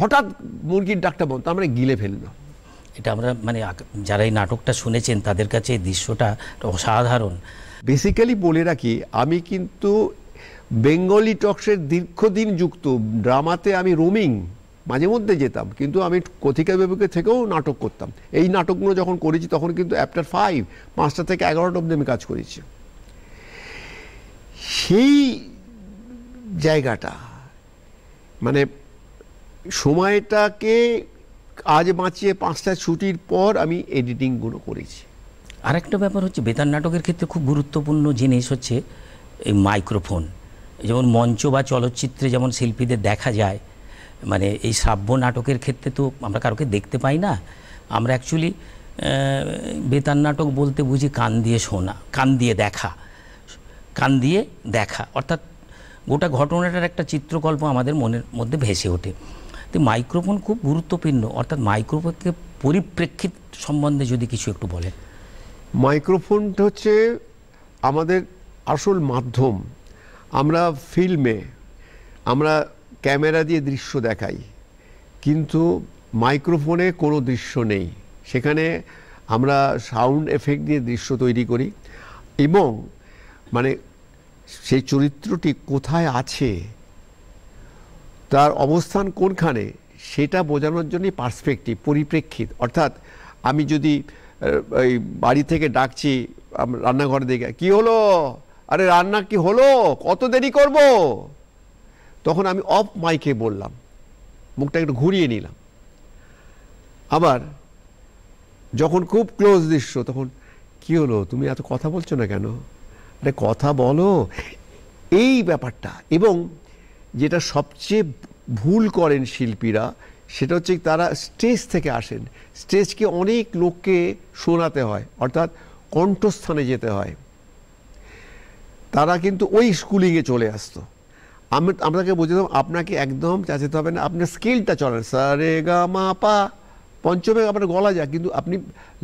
হঠাৎ মুরগির ডাকটা বন্ধ আমরা মানে গিলে ফেললো এটা আমরা মানে যারা এই নাটকটা শুনেছেন তাদের কাছে এই দৃশ্যটা অসাধারণ বেসিক্যালি বলে রাখি আমি কিন্তু বেঙ্গলি টক্সের দীর্ঘদিন যুক্ত ড্রামাতে আমি রোমিং মাঝে মধ্যে যেতাম কিন্তু আমি কথিকা বিভাগে থেকেও নাটক করতাম এই নাটকগুলো যখন করেছি তখন কিন্তু অ্যাপ্টার ফাইভ পাঁচটা থেকে এগারোটা অবধি আমি কাজ করেছি সেই জায়গাটা মানে সময়টাকে আজ বাঁচিয়ে পাঁচটা ছুটির পর আমি এডিটিংগুলো করেছি আরেকটা ব্যাপার হচ্ছে বেতার নাটকের ক্ষেত্রে খুব গুরুত্বপূর্ণ জিনিস হচ্ছে এই মাইক্রোফোন যেমন মঞ্চ বা চলচ্চিত্রে যেমন শিল্পীদের দেখা যায় মানে এই শ্রাব্য নাটকের ক্ষেত্রে তো আমরা কারোকে দেখতে পাই না আমরা অ্যাকচুয়ালি বেতার নাটক বলতে বুঝি কান দিয়ে শোনা কান দিয়ে দেখা কান দিয়ে দেখা অর্থাৎ গোটা ঘটনাটার একটা চিত্রকল্প আমাদের মনের মধ্যে ভেসে ওঠে তো মাইক্রোফোন খুব গুরুত্বপূর্ণ অর্থাৎ মাইক্রোফোনকে পরিপ্রেক্ষিত সম্বন্ধে যদি কিছু একটু বলেন মাইক্রোফোনটা হচ্ছে আমাদের আসল মাধ্যম আমরা ফিল্মে আমরা ক্যামেরা দিয়ে দৃশ্য দেখাই কিন্তু মাইক্রোফোনে কোনো দৃশ্য নেই সেখানে আমরা সাউন্ড এফেক্ট দিয়ে দৃশ্য তৈরি করি এবং মানে সেই চরিত্রটি কোথায় আছে তার অবস্থান কোনখানে সেটা বোঝানোর জন্যই পার্সপেক্টিভ পরিপ্রেক্ষিত অর্থাৎ আমি যদি ওই বাড়ি থেকে ডাকছি রান্নাঘরে দেখে কি হলো আরে রান্না কি হলো কত দেরি করবো তখন আমি অফ মাইকে বললাম মুখটা একটু ঘুরিয়ে নিলাম আবার যখন খুব ক্লোজ দৃশ্য তখন কি হলো তুমি এত কথা বলছো না কেন আরে কথা বলো এই ব্যাপারটা এবং যেটা সবচেয়ে ভুল করেন শিল্পীরা সেটা হচ্ছে তারা স্টেজ থেকে আসেন স্টেজকে অনেক লোককে শোনাতে হয় অর্থাৎ কণ্ঠস্থানে যেতে হয় তারা কিন্তু ওই স্কুলিংয়ে চলে আসতো আমি আপনাকে দেবো আপনাকে একদম চাচাতে হবে না আপনার স্কেলটা চলেন সারে গা মা পা পঞ্চমে আপনার গলা যায় কিন্তু আপনি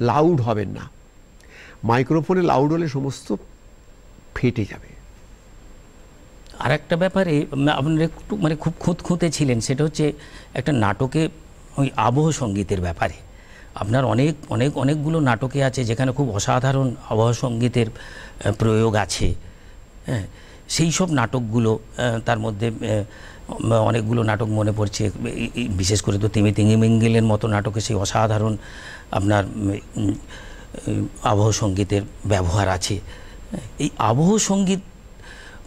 লাউড হবেন না মাইক্রোফোনে লাউড হলে সমস্ত ফেটে যাবে আর একটা ব্যাপারে আপনার একটু মানে খুব খুঁত খুঁতে ছিলেন সেটা হচ্ছে একটা নাটকে ওই আবহ সঙ্গীতের ব্যাপারে আপনার অনেক অনেক অনেকগুলো নাটকে আছে যেখানে খুব অসাধারণ আবহ সঙ্গীতের প্রয়োগ আছে হ্যাঁ সেই সব নাটকগুলো তার মধ্যে অনেকগুলো নাটক মনে পড়ছে বিশেষ করে তো তিমি তিঙ্গিমিঙ্গিলের মতো নাটকে সেই অসাধারণ আপনার আবহ সঙ্গীতের ব্যবহার আছে এই আবহ সঙ্গীত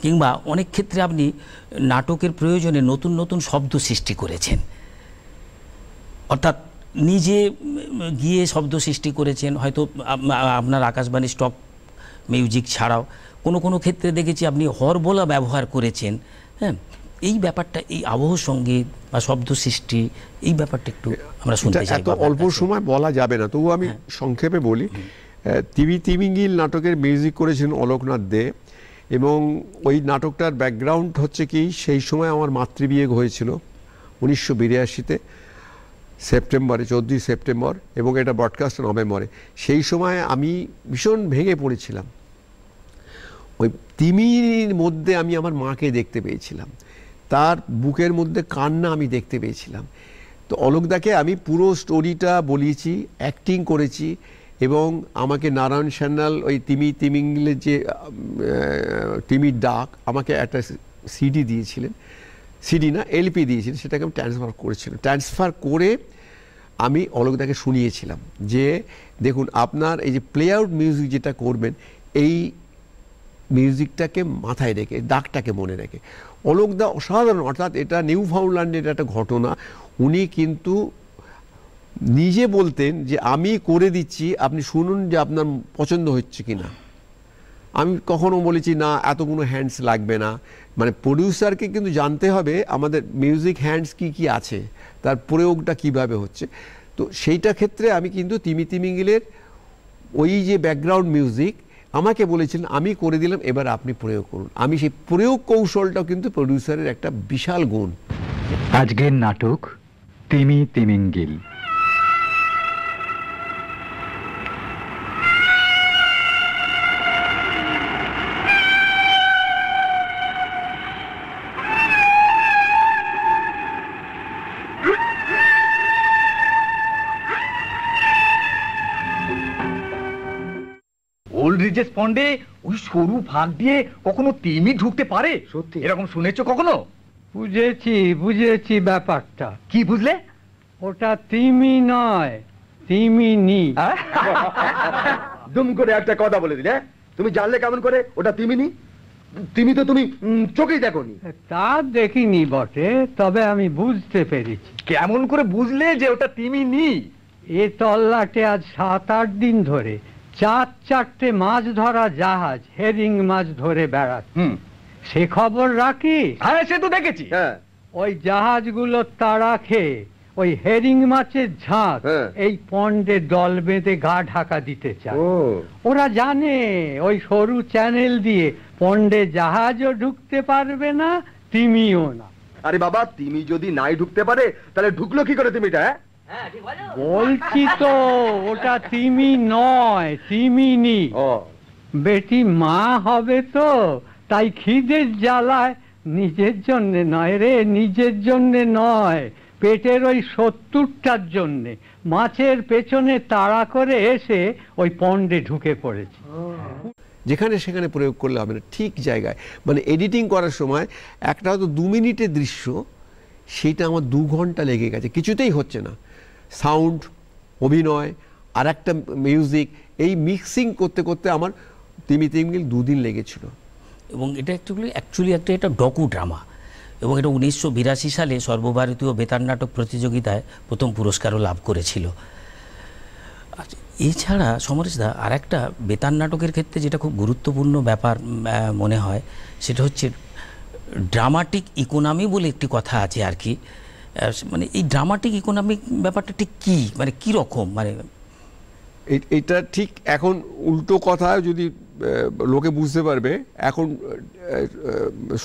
কিংবা অনেক ক্ষেত্রে আপনি নাটকের প্রয়োজনে নতুন নতুন শব্দ সৃষ্টি করেছেন অর্থাৎ নিজে গিয়ে শব্দ সৃষ্টি করেছেন হয়তো আপনার আকাশবাণী স্টপ মিউজিক ছাড়াও কোনো কোনো ক্ষেত্রে দেখেছি আপনি হরবোলা ব্যবহার করেছেন হ্যাঁ এই ব্যাপারটা এই আবহ সঙ্গীত বা শব্দ সৃষ্টি এই ব্যাপারটা একটু আমরা শুনতে চাই এত অল্প সময় বলা যাবে না তবু আমি হ্যাঁ। সংক্ষেপে বলি তিমি তিমিঙ্গিল নাটকের মিউজিক করেছেন অলোকনাথ দে এবং ওই নাটকটার ব্যাকগ্রাউন্ড হচ্ছে কি সেই সময় আমার মাতৃবিয়োগ হয়েছিল উনিশশো বিরাশিতে সেপ্টেম্বরে চোদ্দই সেপ্টেম্বর এবং এটা ব্রডকাস্ট নভেম্বরে সেই সময় আমি ভীষণ ভেঙে পড়েছিলাম তিমির মধ্যে আমি আমার মাকে দেখতে পেয়েছিলাম তার বুকের মধ্যে কান্না আমি দেখতে পেয়েছিলাম তো অলোকদাকে আমি পুরো স্টোরিটা বলিয়েছি অ্যাক্টিং করেছি এবং আমাকে নারায়ণ সান্যাল ওই তিমি তিমিংলের যে তিমির ডাক আমাকে একটা সিডি দিয়েছিলেন সিডি না এলপি দিয়েছিলেন সেটাকে আমি ট্রান্সফার করেছিলাম ট্রান্সফার করে আমি অলোকদাকে শুনিয়েছিলাম যে দেখুন আপনার এই যে প্লে আউট মিউজিক যেটা করবেন এই মিউজিকটাকে মাথায় রেখে দাগটাকে মনে রেখে অলোকদা অসাধারণ অর্থাৎ এটা নিউ ফাউন্ডল্যান্ডের একটা ঘটনা উনি কিন্তু নিজে বলতেন যে আমি করে দিচ্ছি আপনি শুনুন যে আপনার পছন্দ হচ্ছে কি না আমি কখনো বলেছি না এত কোনো হ্যান্ডস লাগবে না মানে প্রডিউসারকে কিন্তু জানতে হবে আমাদের মিউজিক হ্যান্ডস কি কি আছে তার প্রয়োগটা কিভাবে হচ্ছে তো সেইটা ক্ষেত্রে আমি কিন্তু তিমি তিমিঙ্গিলের ওই যে ব্যাকগ্রাউন্ড মিউজিক আমাকে বলেছিলেন আমি করে দিলাম এবার আপনি প্রয়োগ করুন আমি সেই প্রয়োগ কৌশলটাও কিন্তু প্রডিউসারের একটা বিশাল গুণ আজকের নাটক তিমি তিমিঙ্গিল যে স্পন্ডে ওই সরু ফাঁক দিয়ে কখনো তিমি ঢুকতে পারে সত্যি এরকম শুনেছো কখনো বুঝেছি বুঝেছি ব্যাপারটা কি বুঝলে ওটা তিমি নয় তিমি নি দুম করে একটা কথা বলে দিলে হ্যাঁ? তুমি জানলে কেমন করে ওটা তিমি তিমিনি তুমি তো তুমি চোখেই দেখনি তা দেখিনি বটে তবে আমি বুঝতে পেরেছি কেমন করে বুঝলে যে ওটা তিমি নি এ তল্লাটে আজ সাত আট দিন ধরে চার চারটে মাছ ধরা জাহাজ হেরিং মাছ ধরে বেড়াত সে খবর রাখি আরে হ্যাঁ, সে তো দেখেছি হ্যাঁ। ওই জাহাজগুলো তাড়া খেয়ে ওই হেরিং মাছের ঝাঁক হ্যাঁ। এই পন্ডে দল বেঁধে গা ঢাকা দিতে চায় ওরা জানে ওই সরু চ্যানেল দিয়ে পন্ডে জাহাজও ঢুকতে পারবে না তিমিও না আরে বাবা তিমি যদি নাই ঢুকতে পারে তাহলে ঢুকলো কি করে তিমিটা হ্যাঁ বলছি তো ওটা তিমি নয় তিমিনি নি বেটি মা হবে তো তাই খিদের জ্বালায় নিজের জন্যে নয় রে নিজের জন্যে নয় পেটের ওই সত্তরটার জন্যে মাছের পেছনে তাড়া করে এসে ওই পন্ডে ঢুকে পড়েছে যেখানে সেখানে প্রয়োগ করলে হবে না ঠিক জায়গায় মানে এডিটিং করার সময় একটা হয়তো দু মিনিটের দৃশ্য সেটা আমার দু ঘন্টা লেগে গেছে কিছুতেই হচ্ছে না সাউন্ড অভিনয় আর একটা মিউজিক এই মিক্সিং করতে করতে আমার তিমি তিমিল দুদিন লেগেছিল এবং এটা অ্যাকচুয়ালি অ্যাকচুয়ালি একটা এটা ডকু ড্রামা এবং এটা উনিশশো সালে সর্বভারতীয় বেতার নাটক প্রতিযোগিতায় প্রথম পুরস্কারও লাভ করেছিল আচ্ছা, এছাড়া সমরেশদা আর একটা বেতার নাটকের ক্ষেত্রে যেটা খুব গুরুত্বপূর্ণ ব্যাপার মনে হয় সেটা হচ্ছে ড্রামাটিক ইকোনমি বলে একটি কথা আছে আর কি মানে এই ড্রামাটিক ইকোনমিক ব্যাপারটা ঠিক কী মানে কীরকম রকম মানে এটা ঠিক এখন উল্টো কথা যদি লোকে বুঝতে পারবে এখন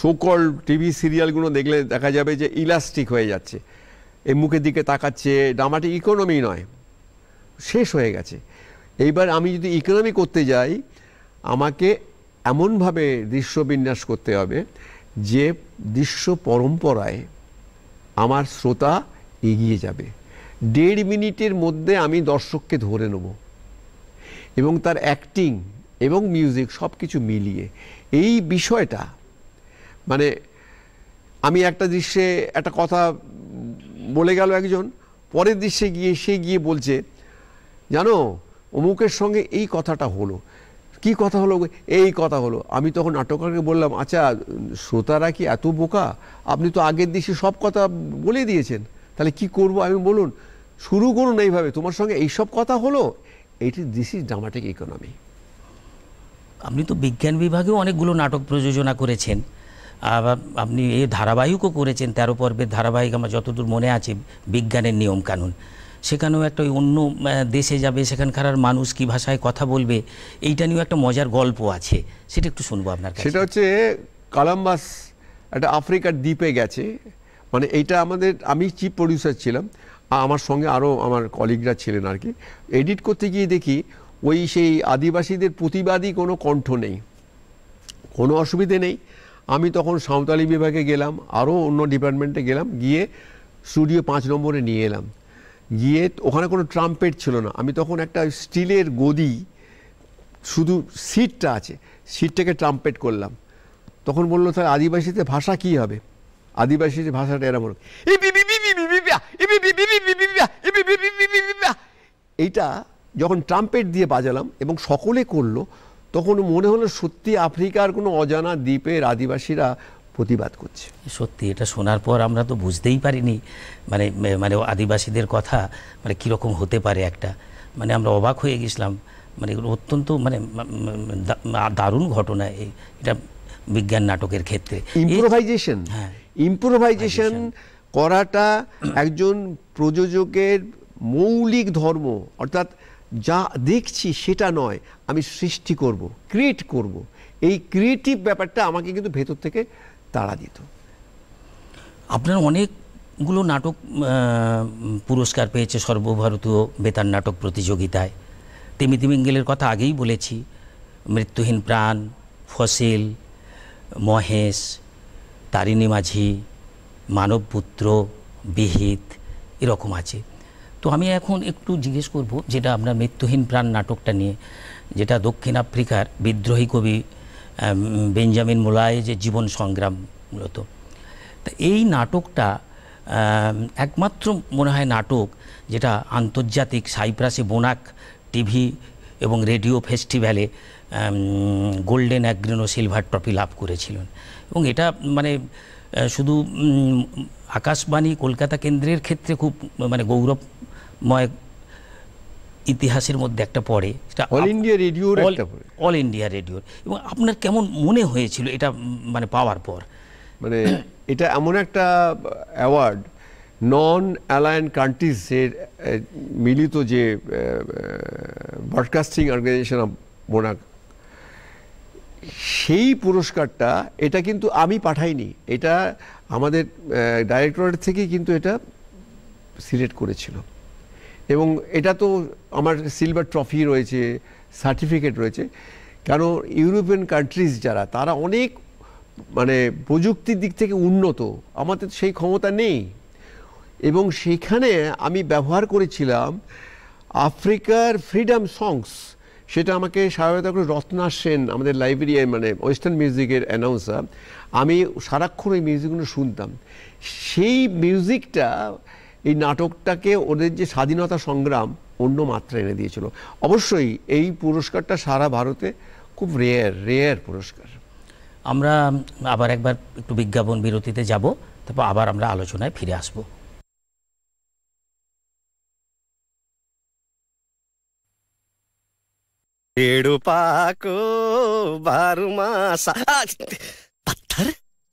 সোকল টিভি সিরিয়ালগুলো দেখলে দেখা যাবে যে ইলাস্টিক হয়ে যাচ্ছে এই মুখের দিকে তাকাচ্ছে ড্রামাটিক ইকোনমি নয় শেষ হয়ে গেছে এইবার আমি যদি ইকোনমি করতে যাই আমাকে এমনভাবে দৃশ্য বিন্যাস করতে হবে যে দৃশ্য পরম্পরায় আমার শ্রোতা এগিয়ে যাবে দেড় মিনিটের মধ্যে আমি দর্শককে ধরে নেব এবং তার অ্যাক্টিং এবং মিউজিক সব কিছু মিলিয়ে এই বিষয়টা মানে আমি একটা দৃশ্যে একটা কথা বলে গেল একজন পরের দৃশ্যে গিয়ে সে গিয়ে বলছে জানো অমুকের সঙ্গে এই কথাটা হলো কি কথা হলো এই কথা হলো আমি তখন নাট্যকারকে বললাম আচ্ছা শ্রোতারা কি এত বোকা আপনি তো আগের দিশে সব কথা বলে দিয়েছেন তাহলে কি করব আমি বলুন শুরু করুন এইভাবে তোমার সঙ্গে এইসব কথা হলো এইটি দিস ইজ ড্রামাটিক ইকোনমি আপনি তো বিজ্ঞান বিভাগেও অনেকগুলো নাটক প্রযোজনা করেছেন আপনি এই ধারাবাহিকও করেছেন তেরো পর্বের ধারাবাহিক আমার যতদূর মনে আছে বিজ্ঞানের নিয়মকানুন সেখানেও একটা অন্য দেশে যাবে সেখানকার মানুষ কি ভাষায় কথা বলবে এইটা নিয়েও একটা মজার গল্প আছে সেটা একটু শুনবো আপনার সেটা হচ্ছে কলাম্বাস একটা আফ্রিকার দ্বীপে গেছে মানে এইটা আমাদের আমি চিফ প্রডিউসার ছিলাম আমার সঙ্গে আরও আমার কলিগরা ছিলেন আর কি এডিট করতে গিয়ে দেখি ওই সেই আদিবাসীদের প্রতিবাদী কোনো কণ্ঠ নেই কোনো অসুবিধে নেই আমি তখন সাঁওতালি বিভাগে গেলাম আরও অন্য ডিপার্টমেন্টে গেলাম গিয়ে স্টুডিও পাঁচ নম্বরে নিয়ে এলাম গিয়ে ওখানে কোনো ট্রাম্পেট ছিল না আমি তখন একটা স্টিলের গদি শুধু সিটটা আছে সিটটাকে ট্রাম্পেট করলাম তখন বললো তাহলে আদিবাসীতে ভাষা কি হবে আদিবাসী ভাষাটা এরা বলো এইটা যখন ট্রাম্পেট দিয়ে বাজালাম এবং সকলে করলো তখন মনে হলো সত্যি আফ্রিকার কোনো অজানা দ্বীপের আদিবাসীরা প্রতিবাদ করছে সত্যি এটা শোনার পর আমরা তো বুঝতেই পারিনি মানে মানে আদিবাসীদের কথা মানে কীরকম হতে পারে একটা মানে আমরা অবাক হয়ে গেছিলাম মানে এগুলো অত্যন্ত মানে দারুণ ঘটনা এটা বিজ্ঞান নাটকের ক্ষেত্রে ইম্প্রোভাইজেশন হ্যাঁ ইম্প্রোভাইজেশন করাটা একজন প্রযোজকের মৌলিক ধর্ম অর্থাৎ যা দেখছি সেটা নয় আমি সৃষ্টি করব ক্রিয়েট করব এই ক্রিয়েটিভ ব্যাপারটা আমাকে কিন্তু ভেতর থেকে তাড়া দিত আপনার অনেক গুলো নাটক পুরস্কার পেয়েছে সর্বভারতীয় বেতার নাটক প্রতিযোগিতায় তিমিতি কথা আগেই বলেছি মৃত্যুহীন প্রাণ ফসিল মহেশ তারিণী মাঝি মানবপুত্র বিহিত এরকম আছে তো আমি এখন একটু জিজ্ঞেস করব যেটা আপনার মৃত্যুহীন প্রাণ নাটকটা নিয়ে যেটা দক্ষিণ আফ্রিকার বিদ্রোহী কবি বেঞ্জামিন মোলায়ে যে জীবন সংগ্রাম মূলত তা এই নাটকটা একমাত্র মনে হয় নাটক যেটা আন্তর্জাতিক সাইপ্রাসে বোনাক টিভি এবং রেডিও ফেস্টিভ্যালে গোল্ডেন অ্যাগ্রিন ও সিলভার ট্রফি লাভ করেছিলেন এবং এটা মানে শুধু আকাশবাণী কলকাতা কেন্দ্রের ক্ষেত্রে খুব মানে গৌরবময় ইতিহাসের মধ্যে একটা পড়ে সেটা All India Radio All India রেডিওর এবং আপনার কেমন মনে হয়েছিল এটা মানে পাওয়ার পর মানে এটা এমন একটা অ্যাওয়ার্ড নন অ্যালায়েন কান্ট্রিজের মিলিত যে ব্রডকাস্টিং অর্গানাইজেশন অফ মোনাক সেই পুরস্কারটা এটা কিন্তু আমি পাঠাইনি এটা আমাদের ডাইরেক্টরেট থেকে কিন্তু এটা সিলেক্ট করেছিল এবং এটা তো আমার সিলভার ট্রফি রয়েছে সার্টিফিকেট রয়েছে কেন ইউরোপিয়ান কান্ট্রিজ যারা তারা অনেক মানে প্রযুক্তির দিক থেকে উন্নত আমাদের সেই ক্ষমতা নেই এবং সেখানে আমি ব্যবহার করেছিলাম আফ্রিকার ফ্রিডম সংস সেটা আমাকে সহায়তা করে রত্না সেন আমাদের লাইব্রেরিয়ায় মানে ওয়েস্টার্ন মিউজিকের অ্যানাউন্সার আমি সারাক্ষণ ওই মিউজিকগুলো শুনতাম সেই মিউজিকটা এই নাটকটাকে ওদের যে স্বাধীনতা সংগ্রাম অন্য মাত্রা এনে দিয়েছিল অবশ্যই এই পুরস্কারটা সারা ভারতে খুব রেয়ার রেয়ার পুরস্কার आर एक একবার একটু বিজ্ঞাপন বিরতিতে যাব তারপর আবার আমরা আলোচনায় पत्थर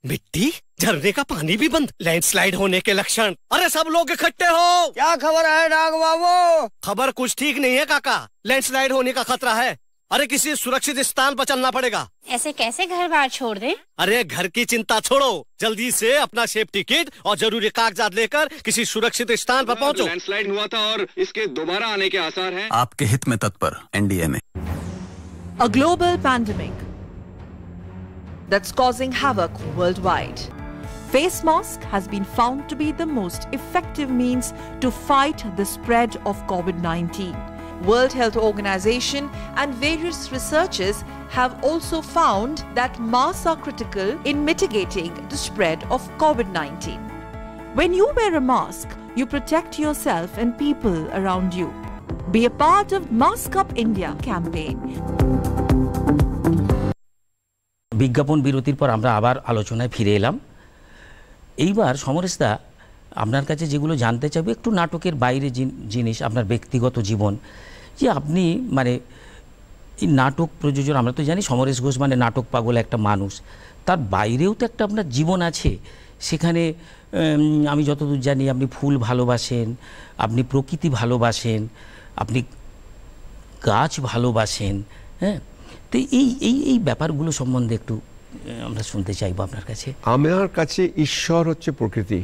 मिट्टी झरने का पानी भी बंद लैंडस्लाइड होने के लक्षण अरे सब लोग इकट्ठे हो क्या खबर है नाग बाबू खबर कुछ ठीक नहीं है काका लैंडस्लाइड होने का खतरा है अरे किसी सुरक्षित स्थान पर चलना पड़ेगा ऐसे कैसे घर बार छोड़ दे अरे घर की चिंता छोड़ो जल्दी से अपना सेफ्टी किट और जरूरी कागजात लेकर किसी सुरक्षित स्थान पर पहुंचो। लैंडस्लाइड हुआ था और इसके दोबारा आने के आसार हैं। आपके हित में तत्पर N D M A global pandemic causing world wide face mask has been found to be the most effective means to fight the spread of covid World Health Organization and various researchers have also found that masks are critical in mitigating the spread of COVID-19. When you wear a mask, you protect yourself and people around you. Be a part of Mask Up India campaign. বিজ্ঞাপন বিরতির পর আমরা আবার আলোচনায় ফিরে এলাম এইবার সমরেশদা আপনার কাছে যেগুলো জানতে চাইবো একটু নাটকের বাইরে জিনিস আপনার ব্যক্তিগত জীবন যে আপনি মানে এই নাটক প্রযোজন আমরা তো জানি সমরেশ ঘোষ মানে নাটক পাগল একটা মানুষ তার বাইরেও তো একটা আপনার জীবন আছে সেখানে আমি যতদূর জানি আপনি ফুল ভালোবাসেন আপনি প্রকৃতি ভালোবাসেন আপনি গাছ ভালোবাসেন হ্যাঁ তো এই এই এই ব্যাপারগুলো সম্বন্ধে একটু আমরা শুনতে চাইবো আপনার কাছে আমার কাছে ঈশ্বর হচ্ছে প্রকৃতি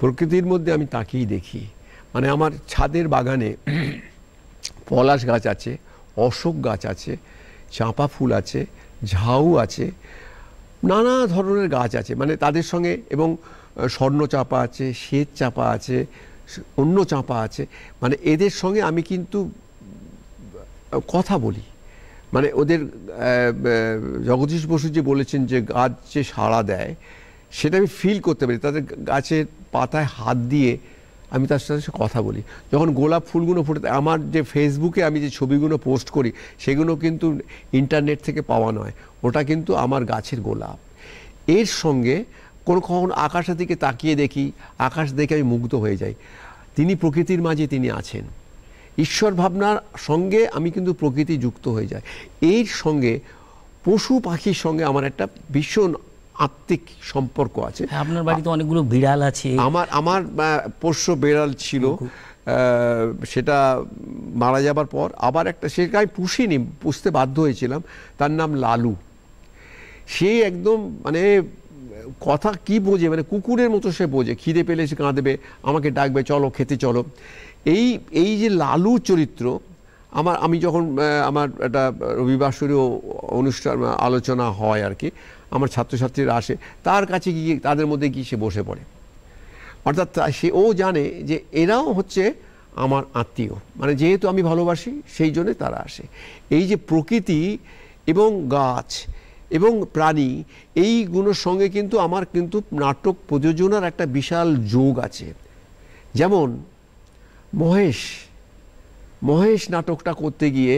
প্রকৃতির মধ্যে আমি তাকেই দেখি মানে আমার ছাদের বাগানে পলাশ গাছ আছে অশোক গাছ আছে চাঁপা ফুল আছে ঝাউ আছে নানা ধরনের গাছ আছে মানে তাদের সঙ্গে এবং স্বর্ণ চাপা আছে শ্বেত চাপা আছে অন্য চাপা আছে মানে এদের সঙ্গে আমি কিন্তু কথা বলি মানে ওদের জগদীশ বসু যে বলেছেন যে গাছ যে সাড়া দেয় সেটা আমি ফিল করতে পারি তাদের গাছের পাতায় হাত দিয়ে আমি তার সাথে কথা বলি যখন গোলাপ ফুলগুলো ফুটে আমার যে ফেসবুকে আমি যে ছবিগুলো পোস্ট করি সেগুলো কিন্তু ইন্টারনেট থেকে পাওয়া নয় ওটা কিন্তু আমার গাছের গোলাপ এর সঙ্গে কোনো কখন আকাশের দিকে তাকিয়ে দেখি আকাশ দেখে আমি মুগ্ধ হয়ে যাই তিনি প্রকৃতির মাঝে তিনি আছেন ঈশ্বর ভাবনার সঙ্গে আমি কিন্তু প্রকৃতি যুক্ত হয়ে যায় এর সঙ্গে পশু পাখির সঙ্গে আমার একটা ভীষণ আত্মিক সম্পর্ক আছে হ্যাঁ, আপনার বাড়িতে অনেকগুলো বিড়াল আছে আমার আমার পোষ্য বিড়াল ছিল সেটা মারা যাবার পর আবার একটা সে আমি পুষিনি পুষতে বাধ্য হয়েছিলাম তার নাম লালু সে একদম মানে কথা কি বোঝে মানে কুকুরের মতো সে বোঝে খিদে পেলে সে কাঁদবে আমাকে ডাকবে চলো খেতে চলো এই এই যে লালু চরিত্র আমার আমি যখন আমার একটা রবিবাসরীয় অনুষ্ঠান আলোচনা হয় আর কি আমার ছাত্রছাত্রীরা আসে তার কাছে গিয়ে তাদের মধ্যে গিয়ে সে বসে পড়ে অর্থাৎ সে ও জানে যে এরাও হচ্ছে আমার আত্মীয় মানে যেহেতু আমি ভালোবাসি সেই জন্যে তারা আসে এই যে প্রকৃতি এবং গাছ এবং প্রাণী এই গুণের সঙ্গে কিন্তু আমার কিন্তু নাটক প্রযোজনার একটা বিশাল যোগ আছে যেমন মহেশ মহেশ নাটকটা করতে গিয়ে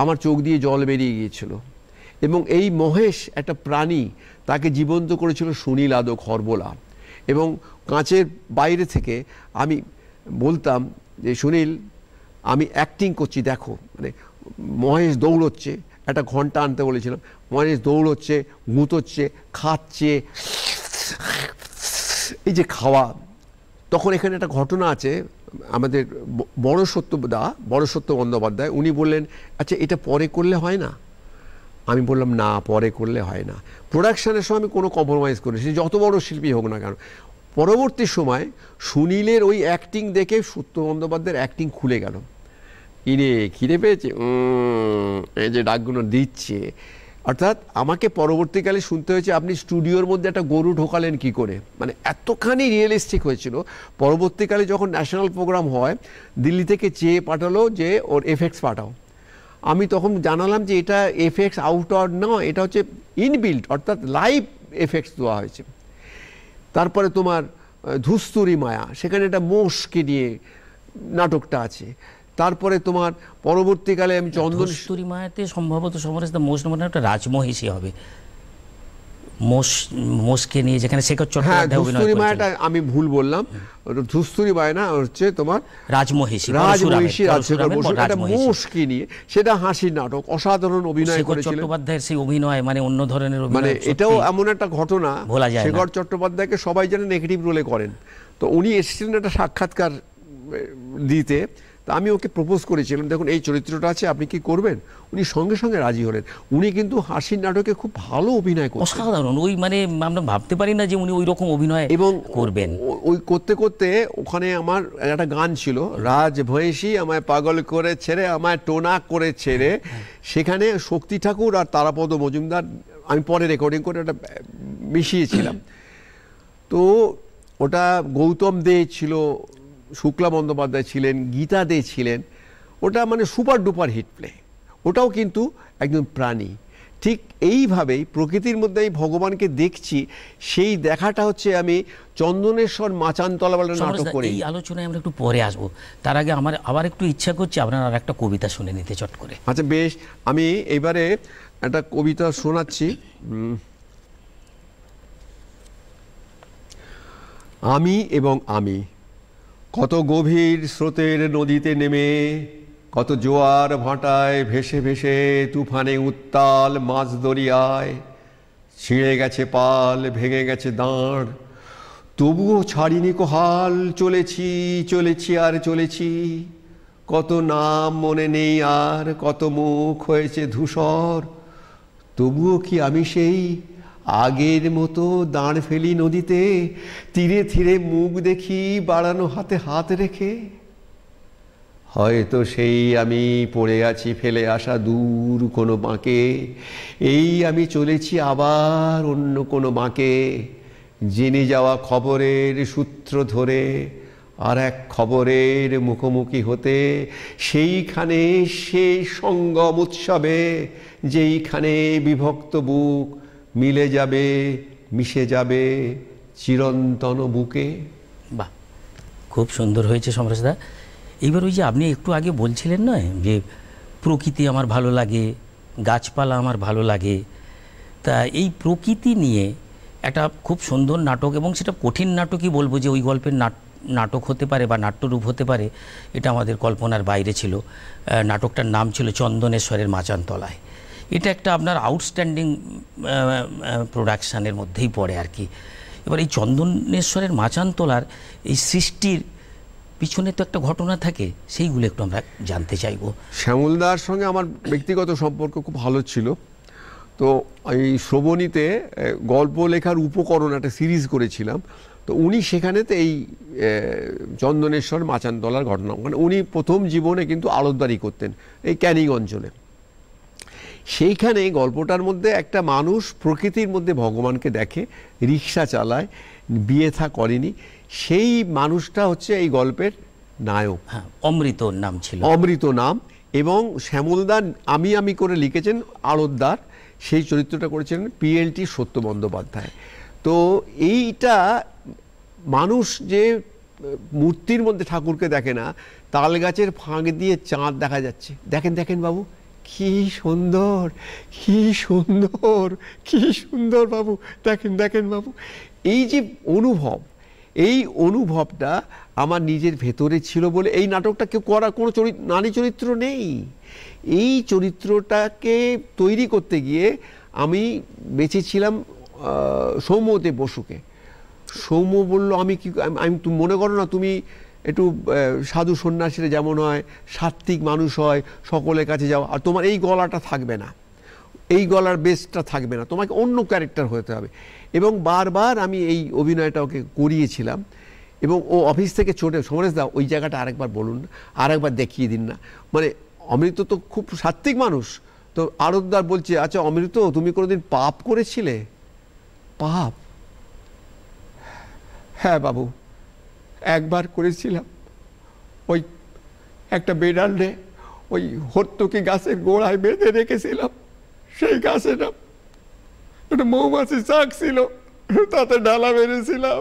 আমার চোখ দিয়ে জল বেরিয়ে গিয়েছিল এবং এই মহেশ একটা প্রাণী তাকে জীবন্ত করেছিল সুনীল আদো খরবোলা এবং কাঁচের বাইরে থেকে আমি বলতাম যে সুনীল আমি অ্যাক্টিং করছি দেখো মানে মহেশ দৌড়চ্ছে একটা ঘন্টা আনতে বলেছিলাম মহেশ দৌড়চ্ছে গুঁতোচ্ছে খাচ্ছে এই যে খাওয়া তখন এখানে একটা ঘটনা আছে আমাদের বড় সত্যদা বড় সত্য বন্দ্যোপাধ্যায় উনি বললেন আচ্ছা এটা পরে করলে হয় না আমি বললাম না পরে করলে হয় না প্রোডাকশানের সময় আমি কোনো কম্প্রোমাইজ করি সে যত বড় শিল্পী হোক না কেন পরবর্তী সময় সুনীলের ওই অ্যাক্টিং দেখে সত্য বন্দ্যোপাধ্যায়ের অ্যাক্টিং খুলে গেল কিরে কিরে পেয়েছে এই যে ডাকগুলো দিচ্ছে অর্থাৎ আমাকে পরবর্তীকালে শুনতে হয়েছে আপনি স্টুডিওর মধ্যে একটা গরু ঢোকালেন কি করে মানে এতখানি রিয়েলিস্টিক হয়েছিল পরবর্তীকালে যখন ন্যাশনাল প্রোগ্রাম হয় দিল্লি থেকে চেয়ে পাঠালো যে ওর এফেক্টস পাঠাও আমি তখন জানালাম যে এটা আউট আউটওয়ার্ড নয় এটা হচ্ছে ইনবিল্ট অর্থাৎ লাইভ এফেক্টস দেওয়া হয়েছে তারপরে তোমার ধুস্তুরি মায়া সেখানে একটা মোষকে নিয়ে নাটকটা আছে তারপরে তোমার পরবর্তীকালে আমি চন্দন মায়াতে সম্ভবত সমরেশ মোষ নামে একটা রাজমহিষী হবে মোষ মোষকে নিয়ে যেখানে শেখর চট্টোপাধ্যায় হ্যাঁ, অভিনয় করেছেন আমি ভুল বললাম ধুস্তুরি বায়না হচ্ছে তোমার রাজমহিষী রাজমহিষী রাজশেখর বসু মোষকে নিয়ে সেটা হাসির নাটক অসাধারণ অভিনয় করেছিলেন চট্টোপাধ্যায়ের সেই অভিনয় মানে অন্য ধরনের মানে এটাও এমন একটা ঘটনা শেখর চট্টোপাধ্যায়কে সবাই যেন নেগেটিভ রোলে করেন তো উনি এসেছিলেন একটা সাক্ষাৎকার দিতে তা আমি ওকে প্রপোজ করেছিলাম দেখুন এই চরিত্রটা আছে আপনি কি করবেন উনি সঙ্গে সঙ্গে রাজি হলেন উনি কিন্তু হাসির নাটকে খুব ভালো অভিনয় করেন অসাধারণ ওই মানে আমরা ভাবতে পারি না যে উনি ওই রকম অভিনয় এবং করবেন ওই করতে করতে ওখানে আমার একটা গান ছিল রাজ ভয়েসী আমায় পাগল করে ছেড়ে আমায় টোনা করে ছেড়ে সেখানে শক্তি ঠাকুর আর তারাপদ মজুমদার আমি পরে রেকর্ডিং করে ওটা মিশিয়েছিলাম তো ওটা গৌতম দে ছিল শুক্লা বন্দ্যোপাধ্যায় ছিলেন গীতা দে ছিলেন ওটা মানে সুপার ডুপার হিট প্লে ওটাও কিন্তু একজন প্রাণী ঠিক এইভাবেই প্রকৃতির মধ্যে আমি ভগবানকে দেখছি সেই দেখাটা হচ্ছে আমি চন্দনেশ্বর মাচানতলা বলে নাটক করি এই আলোচনায় আমরা একটু পরে আসব তার আগে আমার আবার একটু ইচ্ছা করছে আপনার আর একটা কবিতা শুনে নিতে চট করে আচ্ছা বেশ আমি এবারে একটা কবিতা শোনাচ্ছি আমি এবং আমি কত গভীর স্রোতের নদীতে নেমে কত জোয়ার ভাঁটায় ভেসে ভেসে তুফানে উত্তাল মাছ দরিয়ায় ছিঁড়ে গেছে পাল ভেঙে গেছে দাঁড় তবুও ছাড়িনি কোহাল চলেছি চলেছি আর চলেছি কত নাম মনে নেই আর কত মুখ হয়েছে ধূসর তবুও কি আমি সেই আগের মতো দাঁড় ফেলি নদীতে তীরে ধীরে মুখ দেখি বাড়ানো হাতে হাত রেখে হয়তো সেই আমি পড়ে আছি ফেলে আসা দূর কোনো বাঁকে এই আমি চলেছি আবার অন্য কোনো বাঁকে জেনে যাওয়া খবরের সূত্র ধরে আর এক খবরের মুখোমুখি হতে সেইখানে সেই সঙ্গম উৎসবে যেইখানে বিভক্ত বুক মিলে যাবে মিশে যাবে চিরন্তন বুকে বাহ খুব সুন্দর হয়েছে সমরেশদা এইবার ওই যে আপনি একটু আগে বলছিলেন নয় যে প্রকৃতি আমার ভালো লাগে গাছপালা আমার ভালো লাগে তা এই প্রকৃতি নিয়ে একটা খুব সুন্দর নাটক এবং সেটা কঠিন নাটকই বলবো যে ওই গল্পের নাটক হতে পারে বা নাট্যরূপ হতে পারে এটা আমাদের কল্পনার বাইরে ছিল নাটকটার নাম ছিল চন্দনেশ্বরের মাচানতলায় এটা একটা আপনার আউটস্ট্যান্ডিং প্রোডাকশানের মধ্যেই পড়ে আর কি এবার এই চন্দনেশ্বরের মাচানতলার এই সৃষ্টির পিছনে তো একটা ঘটনা থাকে সেইগুলো একটু আমরা জানতে চাইব শ্যামলদার সঙ্গে আমার ব্যক্তিগত সম্পর্ক খুব ভালো ছিল তো এই শ্রবণীতে গল্প লেখার উপকরণ একটা সিরিজ করেছিলাম তো উনি সেখানেতে এই চন্দনেশ্বর মাচানতলার ঘটনা মানে উনি প্রথম জীবনে কিন্তু আড়তদারি করতেন এই ক্যানিং অঞ্চলে সেইখানে গল্পটার মধ্যে একটা মানুষ প্রকৃতির মধ্যে ভগবানকে দেখে রিক্সা চালায় বিয়ে থা করেনি সেই মানুষটা হচ্ছে এই গল্পের নায়ক হ্যাঁ অমৃত নাম ছিল অমৃত নাম এবং শ্যামলদার আমি আমি করে লিখেছেন আড়তদার সেই চরিত্রটা করেছিলেন পিএলটি সত্য বন্দ্যোপাধ্যায় তো এইটা মানুষ যে মূর্তির মধ্যে ঠাকুরকে দেখে না তাল গাছের ফাঁক দিয়ে চাঁদ দেখা যাচ্ছে দেখেন দেখেন বাবু কি সুন্দর কি সুন্দর কি সুন্দর বাবু দেখেন দেখেন বাবু এই যে অনুভব এই অনুভবটা আমার নিজের ভেতরে ছিল বলে এই নাটকটা কেউ করা কোনো চরিত্র নারী চরিত্র নেই এই চরিত্রটাকে তৈরি করতে গিয়ে আমি বেঁচেছিলাম সৌম্যদেব বসুকে সৌম্য বলল আমি কি আমি তুমি মনে করো না তুমি একটু সাধু সন্ন্যাসীরা যেমন হয় সাত্ত্বিক মানুষ হয় সকলের কাছে যাও আর তোমার এই গলাটা থাকবে না এই গলার বেসটা থাকবে না তোমাকে অন্য ক্যারেক্টার হতে হবে এবং বারবার আমি এই অভিনয়টা ওকে করিয়েছিলাম এবং ও অফিস থেকে ছোটে সমরেশ দাও ওই জায়গাটা আরেকবার বলুন আরেকবার দেখিয়ে দিন না মানে অমৃত তো খুব সাত্ত্বিক মানুষ তো আরতদার বলছে আচ্ছা অমৃত তুমি কোনোদিন পাপ করেছিলে পাপ হ্যাঁ বাবু একবার করেছিলাম ওই একটা বেড়ালে ওই হর্তকি গাছের গোড়ায় বেঁধে রেখেছিলাম সেই গাছেটা একটা মৌমাছি চাক ছিল তাতে ডালা মেরেছিলাম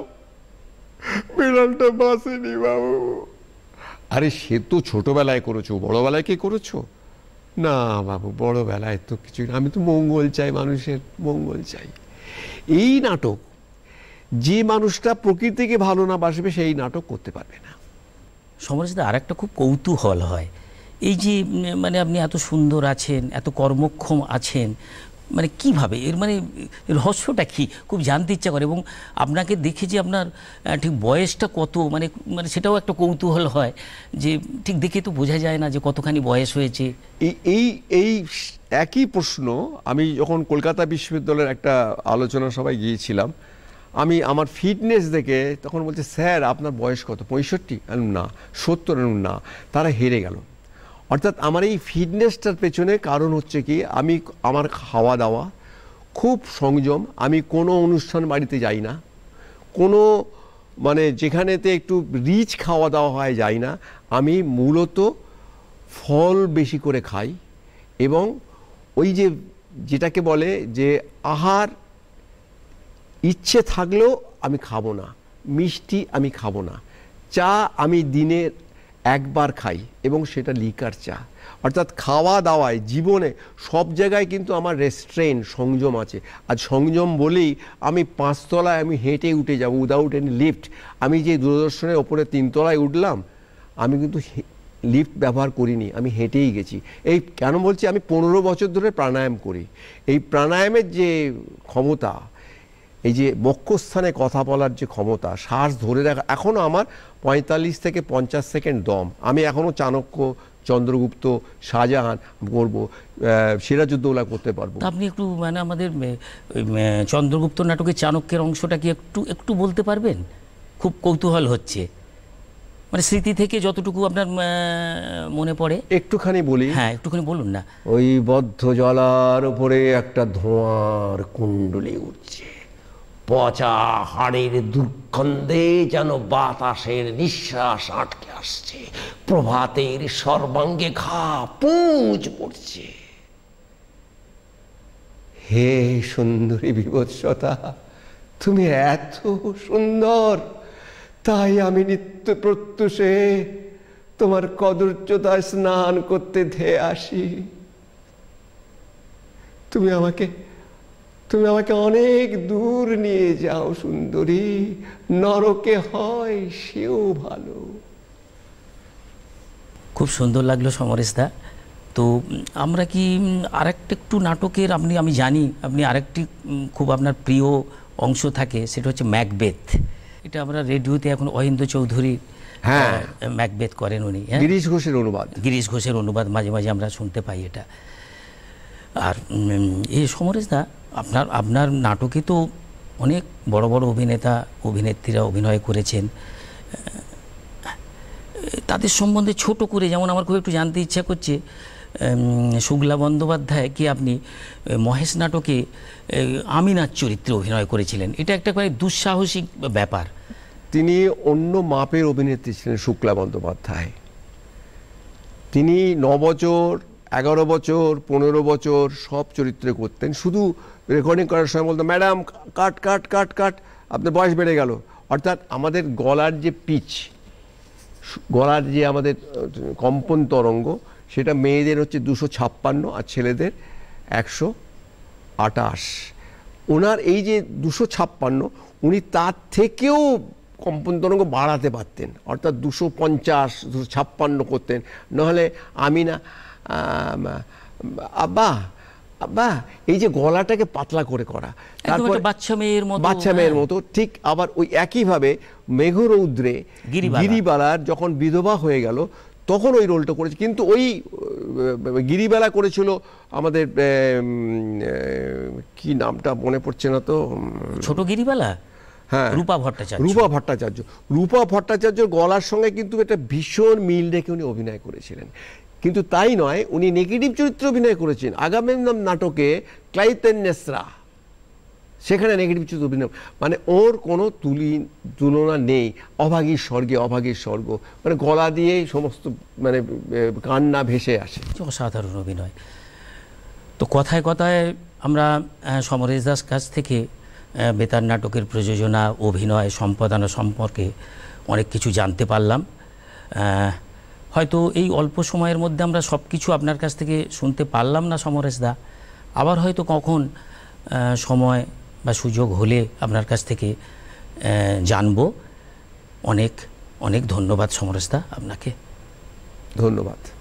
বিড়ালটা বাঁচেনি বাবু আরে সে তো ছোটোবেলায় করেছো বড়োবেলায় কি করেছো না বাবু বড়োবেলায় তো কিছুই না আমি তো মঙ্গল চাই মানুষের মঙ্গল চাই এই নাটক যে মানুষটা প্রকৃতিকে ভালো না বাসবে সেই নাটক করতে পারবে না সমাজ আর একটা খুব কৌতূহল হয় এই যে মানে আপনি এত সুন্দর আছেন এত কর্মক্ষম আছেন মানে কিভাবে এর মানে রহস্যটা কি খুব জানতে ইচ্ছা করে এবং আপনাকে দেখে যে আপনার ঠিক বয়সটা কত মানে মানে সেটাও একটা কৌতূহল হয় যে ঠিক দেখে তো বোঝা যায় না যে কতখানি বয়স হয়েছে এই এই একই প্রশ্ন আমি যখন কলকাতা বিশ্ববিদ্যালয়ের একটা আলোচনা সভায় গিয়েছিলাম আমি আমার ফিটনেস দেখে তখন বলছে স্যার আপনার বয়স কত পঁয়ষট্টি আনুন না সত্তর আনুন না তারা হেরে গেল অর্থাৎ আমার এই ফিটনেসটার পেছনে কারণ হচ্ছে কি আমি আমার খাওয়া দাওয়া খুব সংযম আমি কোনো অনুষ্ঠান বাড়িতে যাই না কোনো মানে যেখানেতে একটু রিচ খাওয়া দাওয়া হয় যাই না আমি মূলত ফল বেশি করে খাই এবং ওই যে যেটাকে বলে যে আহার ইচ্ছে থাকলেও আমি খাবো না মিষ্টি আমি খাবো না চা আমি দিনে একবার খাই এবং সেটা লিকার চা অর্থাৎ খাওয়া দাওয়ায় জীবনে সব জায়গায় কিন্তু আমার রেস্ট্রেন সংযম আছে আর সংযম বলেই আমি পাঁচতলায় আমি হেঁটে উঠে যাব উইদাউট এনি লিফ্ট আমি যে দূরদর্শনের ওপরে তিনতলায় উঠলাম আমি কিন্তু লিফ্ট ব্যবহার করিনি আমি হেঁটেই গেছি এই কেন বলছি আমি পনেরো বছর ধরে প্রাণায়াম করি এই প্রাণায়ামের যে ক্ষমতা এই যে বক্ষস্থানে কথা বলার যে ক্ষমতা শ্বাস ধরে রাখা এখনও আমার পঁয়তাল্লিশ থেকে পঞ্চাশ সেকেন্ড দম আমি এখনও চাণক্য চন্দ্রগুপ্ত শাহজাহান করবো সিরাজউদ্দৌলা করতে পারবো আপনি একটু মানে আমাদের চন্দ্রগুপ্ত নাটকে চাণক্যের অংশটা কি একটু একটু বলতে পারবেন খুব কৌতূহল হচ্ছে মানে স্মৃতি থেকে যতটুকু আপনার মনে পড়ে একটুখানি বলি হ্যাঁ একটুখানি বলুন না ওই বদ্ধ জলার উপরে একটা ধোঁয়ার কুণ্ডলি উঠছে পচা হাড়ের দুর্গন্ধে যেন বাতাসের নিঃশ্বাস আটকে আসছে প্রভাতের সর্বাঙ্গে ঘা পুঁজ পড়ছে হে সুন্দরী বিভৎসতা তুমি এত সুন্দর তাই আমি নিত্য প্রত্যুষে তোমার কদর্যতায় স্নান করতে ধেয়ে আসি তুমি আমাকে তুমি আমাকে অনেক দূর নিয়ে যাও সুন্দরী নরকে হয় সেও ভালো খুব সুন্দর লাগলো সমরেশদা তো আমরা কি আরেকটা একটু নাটকের আপনি আমি জানি আপনি আরেকটি খুব আপনার প্রিয় অংশ থাকে সেটা হচ্ছে ম্যাকবেথ এটা আমরা রেডিওতে এখন অহিন্দ চৌধুরী হ্যাঁ ম্যাকবেথ করেন উনি হ্যাঁ। গিরিশ ঘোষের অনুবাদ গিরিশ ঘোষের অনুবাদ মাঝে মাঝে আমরা শুনতে পাই এটা আর এই সমরেশদা আপনার আপনার নাটকে তো অনেক বড় বড় অভিনেতা অভিনেত্রীরা অভিনয় করেছেন তাদের সম্বন্ধে ছোট করে যেমন আমার খুব একটু জানতে ইচ্ছা করছে শুক্লা বন্দ্যোপাধ্যায় কি আপনি মহেশ নাটকে আমিনার চরিত্রে অভিনয় করেছিলেন এটা একটা মানে দুঃসাহসিক ব্যাপার তিনি অন্য মাপের অভিনেত্রী ছিলেন শুক্লা বন্দ্যোপাধ্যায় তিনি নবচর এগারো বছর পনেরো বছর সব চরিত্রে করতেন শুধু রেকর্ডিং করার সময় বলতো ম্যাডাম কাট কাট কাট কাট আপনার বয়স বেড়ে গেল অর্থাৎ আমাদের গলার যে পিচ গলার যে আমাদের কম্পন তরঙ্গ সেটা মেয়েদের হচ্ছে দুশো ছাপ্পান্ন আর ছেলেদের একশো আটাশ ওনার এই যে দুশো ছাপ্পান্ন উনি তার থেকেও কম্পন তরঙ্গ বাড়াতে পারতেন অর্থাৎ দুশো পঞ্চাশ দুশো ছাপ্পান্ন করতেন নাহলে আমি না আব্বা আব্বা এই যে গলাটাকে পাতলা করে করা তারপর বাচ্চা মেয়ের মতো বাচ্চা মেয়ের হ্যাঁ। মতো ঠিক আবার ওই একইভাবে মেঘরৌদ্রে গিরিবালার যখন বিধবা হয়ে গেল তখন ওই রোলটা করেছে কিন্তু ওই গিরিবেলা করেছিল আমাদের কি নামটা মনে পড়ছে না তো ছোট গিরিবেলা হ্যাঁ রূপা ভট্টাচার্য রূপা ভট্টাচার্য রূপা ভট্টাচার্য গলার সঙ্গে কিন্তু এটা ভীষণ মিল রেখে উনি অভিনয় করেছিলেন কিন্তু তাই নয় উনি নেগেটিভ চরিত্র অভিনয় করেছেন আগামী নাম নাটকে নেসরা সেখানে নেগেটিভ চরিত্র অভিনয় মানে ওর কোনো তুলি তুলনা নেই অভাগীর স্বর্গে অভাগীর স্বর্গ মানে গলা দিয়েই সমস্ত মানে কান্না ভেসে আসে অসাধারণ অভিনয় তো কথায় কথায় আমরা সমরেশ দাস কাছ থেকে বেতার নাটকের প্রযোজনা অভিনয় সম্পাদনা সম্পর্কে অনেক কিছু জানতে পারলাম হয়তো এই অল্প সময়ের মধ্যে আমরা সব কিছু আপনার কাছ থেকে শুনতে পারলাম না সমরেশ দা আবার হয়তো কখন সময় বা সুযোগ হলে আপনার কাছ থেকে জানব অনেক অনেক ধন্যবাদ সমরেশ দা আপনাকে ধন্যবাদ